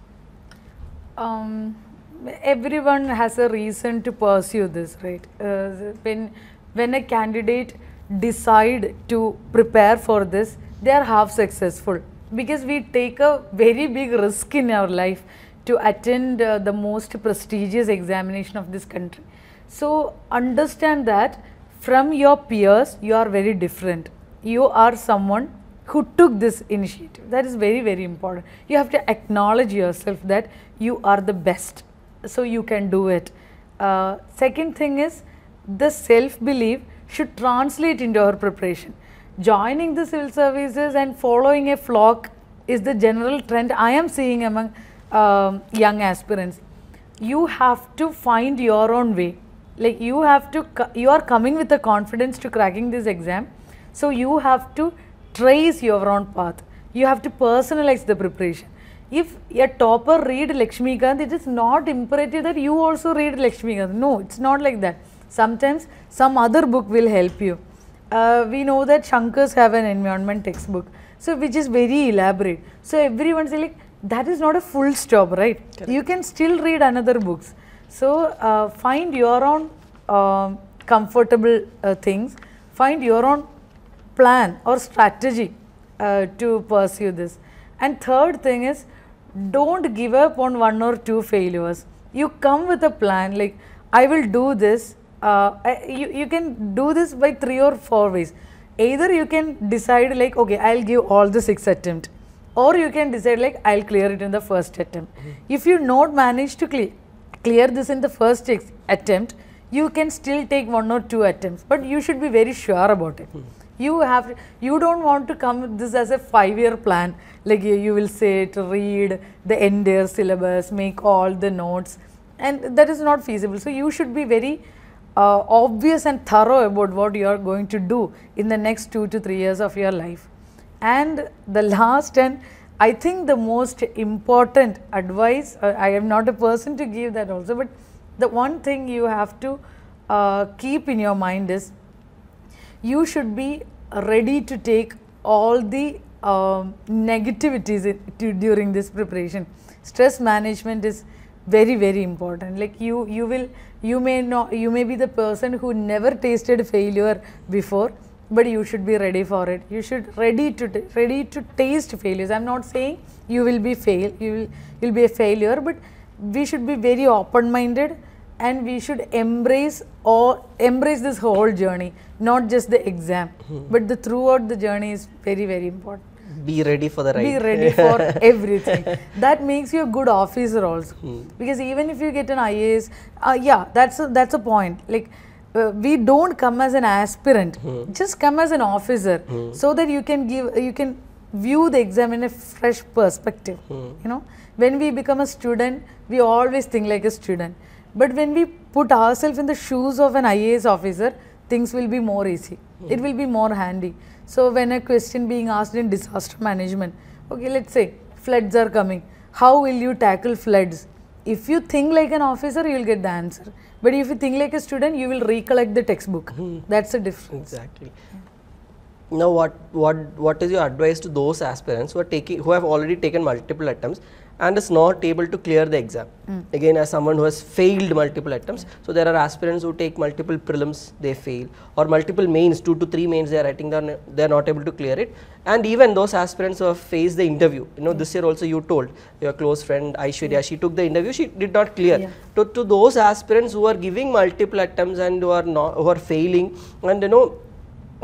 um, everyone has a reason to pursue this right uh, when when a candidate decide to prepare for this they are half successful because we take a very big risk in our life to attend uh, the most prestigious examination of this country so understand that from your peers, you are very different. You are someone who took this initiative. That is very, very important. You have to acknowledge yourself that you are the best. So you can do it. Uh, second thing is the self-belief should translate into our preparation. Joining the civil services and following a flock is the general trend I am seeing among um, young aspirants. You have to find your own way like you have to you are coming with the confidence to cracking this exam so you have to trace your own path you have to personalize the preparation if a topper read Lakshmi gandhi it is not imperative that you also read Lakshmi gandhi no it's not like that sometimes some other book will help you uh, we know that shankars have an environment textbook so which is very elaborate so everyone everyone's like that is not a full stop right Correct. you can still read another books so, uh, find your own uh, comfortable uh, things, find your own plan or strategy uh, to pursue this. And third thing is don't give up on one or two failures. You come with a plan like I will do this. Uh, you, you can do this by three or four ways. Either you can decide like okay I'll give all the six attempt or you can decide like I'll clear it in the first attempt. Mm -hmm. If you not manage to clear clear this in the first attempt, you can still take one or two attempts, but you should be very sure about it. Hmm. You have, you don't want to come this as a five-year plan. Like you, you will to read the entire syllabus, make all the notes, and that is not feasible. So you should be very uh, obvious and thorough about what you are going to do in the next two to three years of your life. And the last and I think the most important advice, uh, I am not a person to give that also, but the one thing you have to uh, keep in your mind is you should be ready to take all the um, negativities to, during this preparation. Stress management is very very important like you you will you may not you may be the person who never tasted failure before but you should be ready for it you should ready to ready to taste failures i'm not saying you will be fail you will you'll be a failure but we should be very open minded and we should embrace or embrace this whole journey not just the exam hmm. but the throughout the journey is very very important
be ready for the ride. Be ready for
everything. That makes you a good officer also. Hmm. Because even if you get an IAS, uh, yeah, that's a, that's a point. Like uh, we don't come as an aspirant hmm. just come as an officer hmm. so that you can give uh, you can view the exam in a fresh perspective hmm. you know when we become a student we always think like a student but when we put ourselves in the shoes of an IAS officer things will be more easy hmm. it will be more handy so when a question being asked in disaster management okay let's say floods are coming how will you tackle floods if you think like an officer you will get the answer but if you think like a student, you will recollect the textbook. Hmm. That's the difference.
Exactly. Now, what what what is your advice to those aspirants who are taking who have already taken multiple attempts and is not able to clear the exam. Mm. Again, as someone who has failed multiple attempts, so there are aspirants who take multiple prelims, they fail, or multiple mains, two to three mains they are writing, they're, they're not able to clear it. And even those aspirants who have faced the interview, you know, mm. this year also you told your close friend Aishwarya, mm. she took the interview, she did not clear. Yeah. To, to those aspirants who are giving multiple attempts and who are not, who are failing, and you know,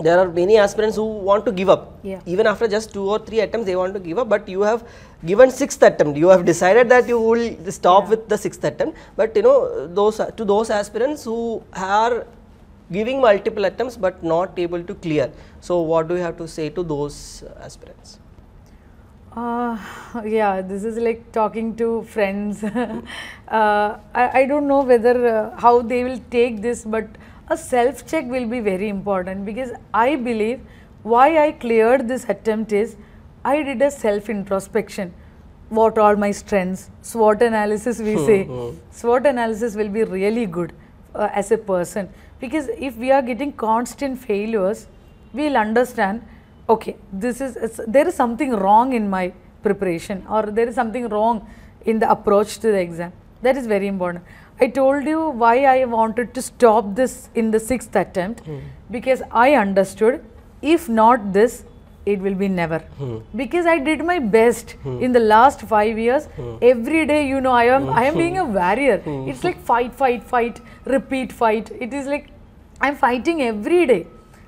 there are many aspirants who want to give up yeah. even after just two or three attempts they want to give up but you have given sixth attempt you have decided that you will stop yeah. with the sixth attempt but you know those to those aspirants who are giving multiple attempts but not able to clear so what do you have to say to those aspirants
uh, yeah, this is like talking to friends. uh, I, I, don't know whether uh, how they will take this, but a self check will be very important because I believe why I cleared this attempt is I did a self introspection. What are my strengths? SWOT analysis, we say. Hmm. SWOT analysis will be really good uh, as a person because if we are getting constant failures, we'll understand okay, this is, there is something wrong in my preparation or there is something wrong in the approach to the exam. That is very important. I told you why I wanted to stop this in the sixth attempt mm. because I understood if not this, it will be never. Mm. Because I did my best mm. in the last five years. Hmm. Every day, you know, I am I am being a hmm. warrior. Hmm. It's like fight, fight, fight, repeat, fight. It is like I'm fighting every day.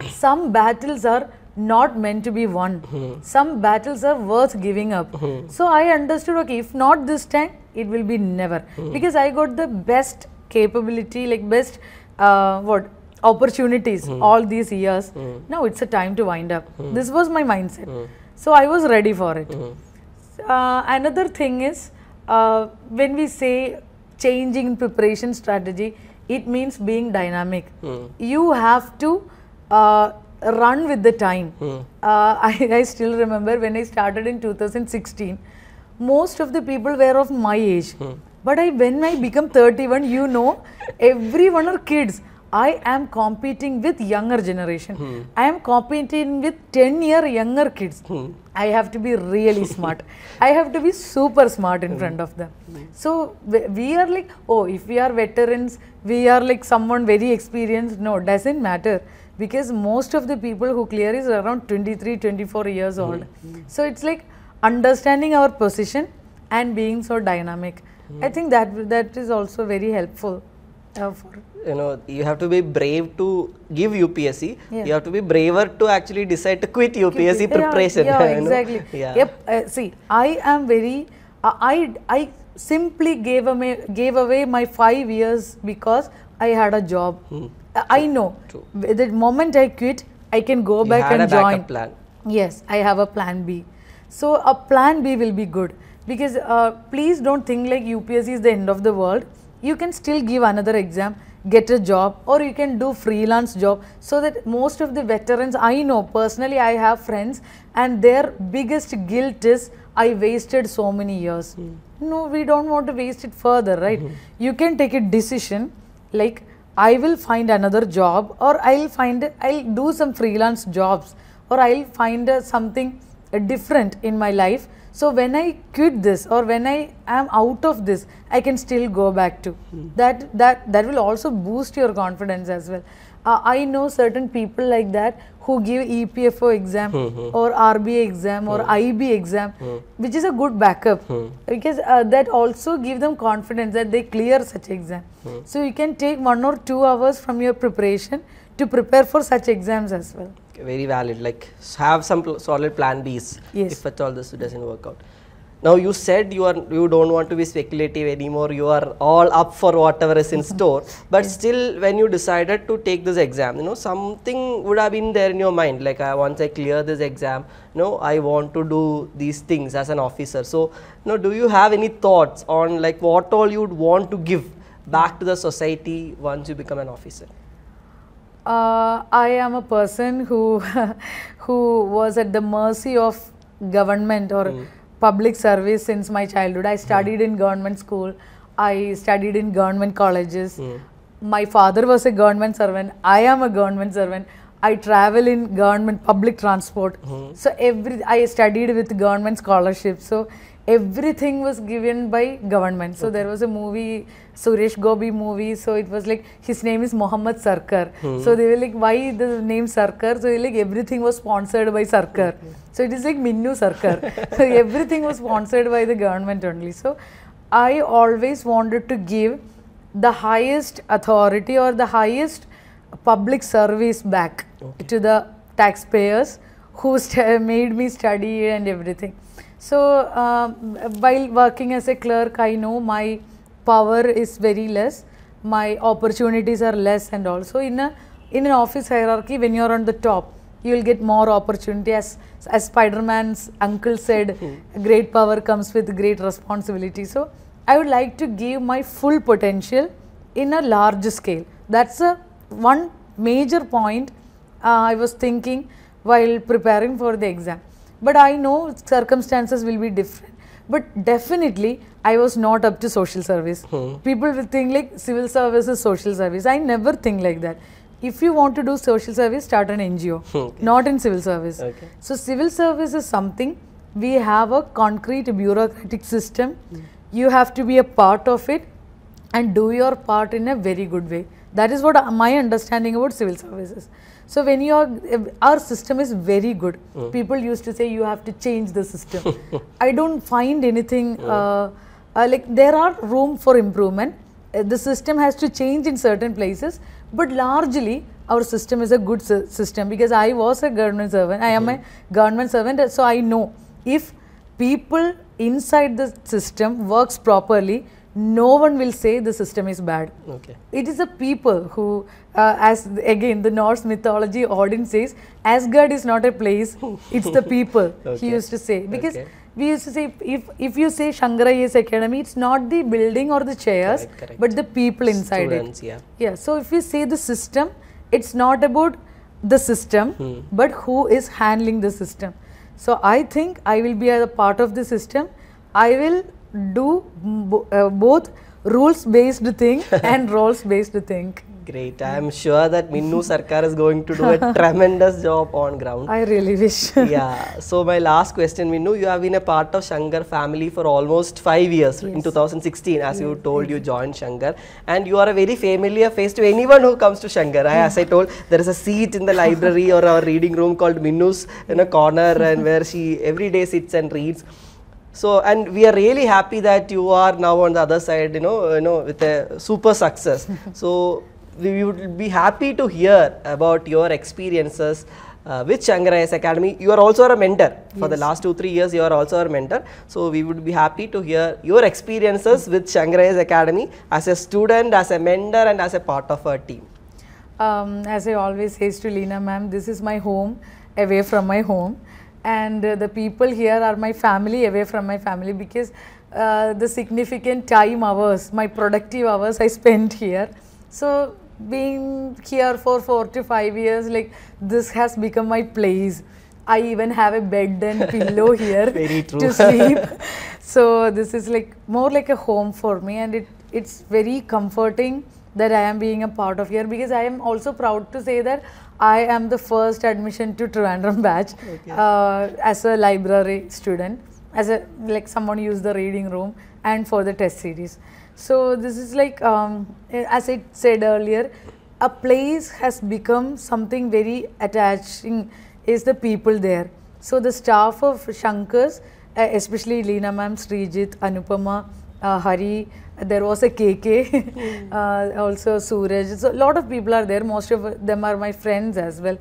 Some battles are not meant to be won. Some battles are worth giving up. So I understood. Okay, if not this time it will be never mm. because I got the best capability, like best uh, what opportunities mm. all these years. Mm. Now it's a time to wind up. Hmm. This was my mindset, hmm. so I was ready for it. Hmm. Uh, another thing is uh, when we say changing preparation strategy, it means being dynamic. You have to uh, run with the time. Uh, I, I still remember when I started in 2016 most of the people were of my age. Hmm. But I, when I become 31, you know, everyone are kids. I am competing with younger generation. Hmm. I am competing with 10 year younger kids. Hmm. I have to be really smart. I have to be super smart in hmm. front of them. Hmm. So we are like, oh, if we are veterans, we are like someone very experienced. No, doesn't matter because most of the people who clear is around 23, 24 years hmm. old. Hmm. So it's like understanding our position and being so dynamic. Mm. I think that that is also very helpful. Uh,
you know, you have to be brave to give UPSC. Yeah. You have to be braver to actually decide to quit UPSC yeah, preparation. Yeah, yeah exactly. Yeah. Yep.
Uh, see, I am very. Uh, I I simply gave away gave away my five years because I had a job. Hmm. Uh, I know. True. The moment I quit, I can go you back and join. Plan. Yes, I have a plan B. So a plan B will be good because uh, please don't think like UPSC is the end of the world. You can still give another exam, get a job or you can do freelance job so that most of the veterans I know personally I have friends and their biggest guilt is I wasted so many years. Mm. No, we don't want to waste it further, right? Mm -hmm. You can take a decision like I will find another job or I'll find I'll do some freelance jobs or I'll find uh, something different in my life. So when I quit this or when I am out of this, I can still go back to mm. that. That that will also boost your confidence as well. Uh, I know certain people like that who give EPFO hmm, hmm. exam or RBA hmm. exam or IB exam, which is a good backup because uh, that also give them confidence that they clear such exam. So you can take one or two hours from your preparation to prepare for such exams as well.
very valid. Like have some solid plan Bs yes. if at all this doesn't work out. Now you said you are you don't want to be speculative anymore. You are all up for whatever is in store. But yes. still, when you decided to take this exam, you know something would have been there in your mind. Like I, once I clear this exam, you know I want to do these things as an officer. So, you know, do you have any thoughts on like what all you would want to give back to the society once you become an officer?
uh, I am a person who who was at the mercy of government or mm. public service since my childhood. I studied mm. in government school. I studied in government colleges. Mm. My father was a government servant. I am a government servant. I travel in government public transport. Hmm. So every I studied with government scholarship. So everything was given by government. So okay. there was a movie, Suresh Gobi movie. So it was like his name is Mohammad Sarkar. Hmm. So they were like, why the name Sarkar? So like everything was sponsored by Sarkar. Okay. So it is like Minnu Sarkar. so everything was sponsored by the government only. So I always wanted to give the highest authority or the highest public service back okay. to the taxpayers who made me study and everything. So, uh, while working as a clerk, I know my power is very less, my opportunities are less and also in a in an office hierarchy when you are on the top you will get more opportunity as as spider-man's uncle said hmm. great power comes with great responsibility so i would like to give my full potential in a large scale that's a one major point uh, i was thinking while preparing for the exam but I know circumstances will be different. But definitely, I was not up to social service. Hmm. People will think like civil service is social service. I never think like that. If you want to do social service, start an NGO, hmm. okay. not in civil service. Okay. So, civil service is something we have a concrete bureaucratic system. Hmm. You have to be a part of it and do your part in a very good way. That is what my understanding about civil services. So when your our system is very good, mm. people used to say you have to change the system. I don't find anything mm. uh, uh, like there are room for improvement. Uh, the system has to change in certain places, but largely our system is a good system because I was a government servant. I am mm. a hmm. government servant, so I know if people inside the system works properly, no one will say the system is bad. Okay. It is the people who uh, as again the Norse mythology, Odin says, Asgard is not a place, it's the people, okay. he used to say. Because okay. we used to say, if, if you say Shankaraya's academy, it's not the building or the chairs, correct, correct. but the people inside Students, it. Yeah. yeah. So if you say the system, it's not about the system, hmm. but who is handling the system. So I think I will be a part of the system. I will do uh, both rules based thing and roles based thing
great. I am sure that Minnu Sarkar is going to do a tremendous job on ground. I really wish. yeah. So my last question, Minnu, you have been a part of Shankar family for almost five years. Yes. In 2016, as yes. you told, you joined Shankar, and you are a very familiar face to anyone who comes to Shankar. I, as I told, there is a seat in the library or a reading room called Minnu's in a corner, and where she every day sits and reads. So, and we are really happy that you are now on the other side, you know, you know, with a super success. so, we would be happy to hear about your experiences uh, with Shankara Academy. You are also our mentor yes. for the last two, three years. You are also our mentor. So, we would be happy to hear your experiences with Shankara Academy as a student, as a mentor, and as a part of our team.
Um, as I always say to Lina ma'am, this is my home, away from my home. And uh, the people here are my family, away from my family because uh, the significant time hours, my productive hours I spend here. So, being here for 45 years, like this has become my place. I even have a bed and pillow here to sleep. so this is like more like a home for me and it, it's very comforting that I am being a part of here because I am also proud to say that I am the first admission to Trivandrum batch okay. uh, as a library student, as a like someone used the reading room and for the test series. So this is like, um, eh, as I said earlier, a place has become something very attaching is the people there. So the staff of Shankar's, uh, especially Leena ma'am, Srijit, Anupama, uh, Hari, there was a KK, mm. uh, also Suraj. So a lot of people are there. Most of them are my friends as well.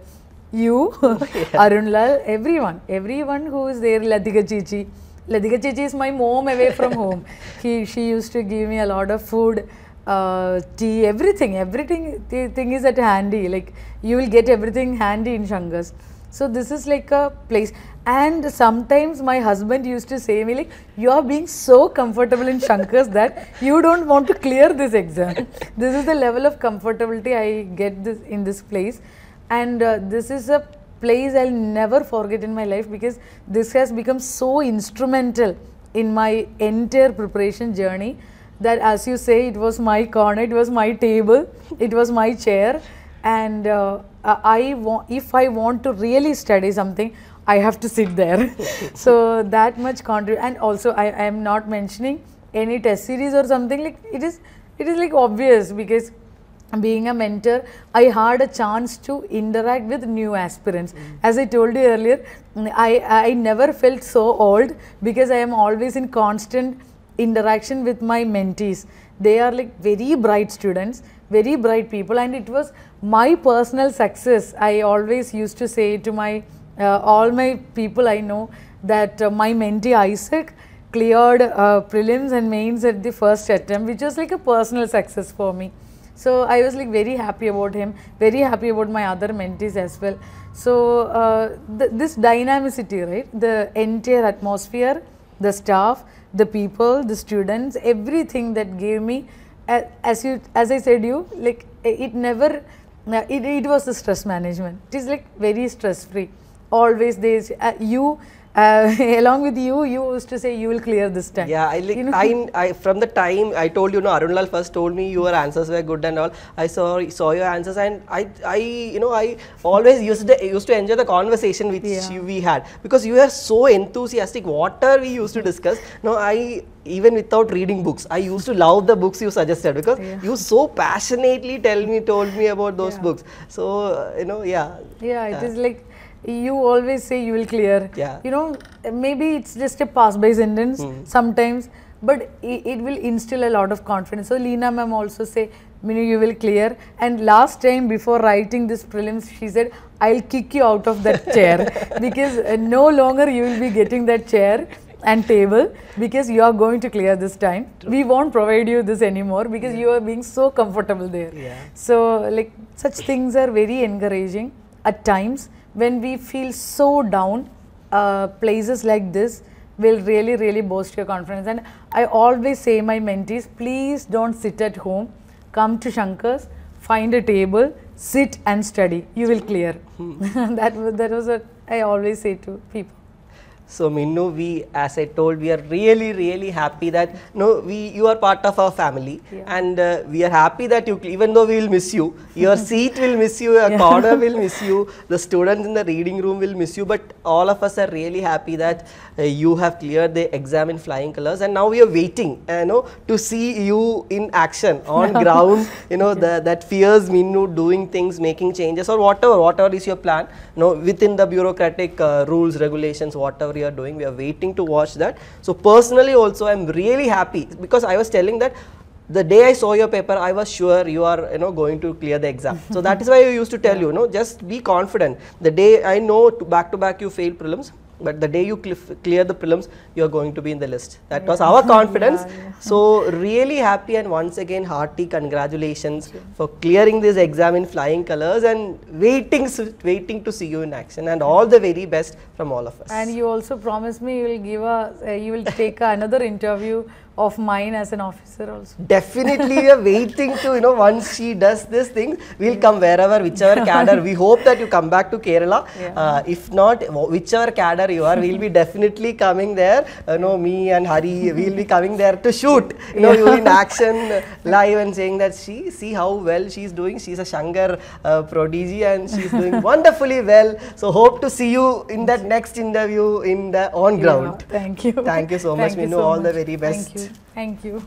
You, oh, yeah. Arun Lal, everyone, everyone who is there, Latika Chichi. Ladika Chichi is my mom away from home. He, she used to give me a lot of food, uh, tea, everything. Everything thing is at handy. Like you will get everything handy in Shangas. So this is like a place. And sometimes my husband used to say to me like, you are being so comfortable in Shankars that you don't want to clear this exam. This is the level of comfortability I get this in this place. And uh, this is a Place I'll never forget in my life because this has become so instrumental in my entire preparation journey that as you say it was my corner it was my table it was my chair and uh, I if I want to really study something I have to sit there so that much contribute and also I, I am not mentioning any test series or something like it is it is like obvious because being a mentor, I had a chance to interact with new aspirants. Mm. As I told you earlier, I, I never felt so old because I am always in constant interaction with my mentees. They are like very bright students, very bright people, and it was my personal success. I always used to say to my uh, all my people I know that uh, my mentee Isaac cleared uh, prelims and mains at the first attempt, which was like a personal success for me. So I was like very happy about him, very happy about my other mentees as well. So uh, th this dynamicity, right? The entire atmosphere, the staff, the people, the students, everything that gave me, as you, as I said, you like it never, uh, it, it was the stress management.
It is like very stress free. Always they, uh, you uh, along with you, you used to say you will clear this time. Yeah, I, like, you know? I, I, from the time I told you, no, Arunlal first told me your answers were good and all. I saw saw your answers and I, I you know, I always used to, used to enjoy the conversation which yeah. you, we had because you were so enthusiastic. Whatever we used to discuss, no, I even without reading books, I used to love the books you suggested because yeah. you so passionately tell me, told me about those yeah. books. So uh, you know, yeah.
Yeah, it is like you always say you will clear. Yeah. You know, maybe it's just a pass by sentence mm sometimes, but it, will instill a lot of confidence. So Lina ma'am also say, Minu, you will clear. And last time before writing this prelims, she said, I'll kick you out of that chair because uh, no longer you will be getting that chair and table because you are going to clear this time. True. We won't provide you this anymore because yeah. you are being so comfortable there. Yeah. So like such things are very encouraging at times when we feel so down, uh, places like this will really, really boost your confidence. And I always say my mentees, please don't sit at home. Come to Shankar's, find a table, sit and study. You will clear. Hmm. that, that was what I always say to people.
So Minnu, we, as I told, we are really, really happy that no, we you are part of our family, yeah. and uh, we are happy that you, even though we will miss you, your seat will miss you, your yeah. corner will miss you, the students in the reading room will miss you, but all of us are really happy that uh, you have cleared the exam in flying colors, and now we are waiting, uh, you know, to see you in action on ground. You know, the, that fears Minnu doing things, making changes, or whatever, whatever is your plan. You know, within the bureaucratic uh, rules, regulations, whatever we are doing. We are waiting to watch that. So personally also I'm really happy because I was telling that the day I saw your paper, I was sure you are, you know, going to clear the exam. so that is why I used to tell yeah. you, you know, just be confident. The day I know to back to back you fail prelims, but the day you clear the prelims you are going to be in the list that yeah. was our confidence yeah, yeah. so really happy and once again hearty congratulations sure. for clearing this exam in flying colors and waiting waiting to see you in action and all the very best from all of us
and you also promised me you will give a uh, you will take another interview of mine as an officer also. Definitely we
are waiting to, you know, once she does this thing, we'll yeah. come wherever, whichever cadre. We hope that you come back to Kerala. Yeah. Uh, if not, whichever cadre you are, we'll be definitely coming there. You uh, know, me and Hari, we'll be coming there to shoot. You know, yeah. you in action live and saying that she, see how well she's doing. She's a Shankar uh, prodigy and she's doing wonderfully well. So hope to see you in that next interview in the on ground. Thank you. Thank you so Thank much. You we know so all much. the very best.
Thank you.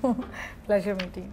Pleasure meeting.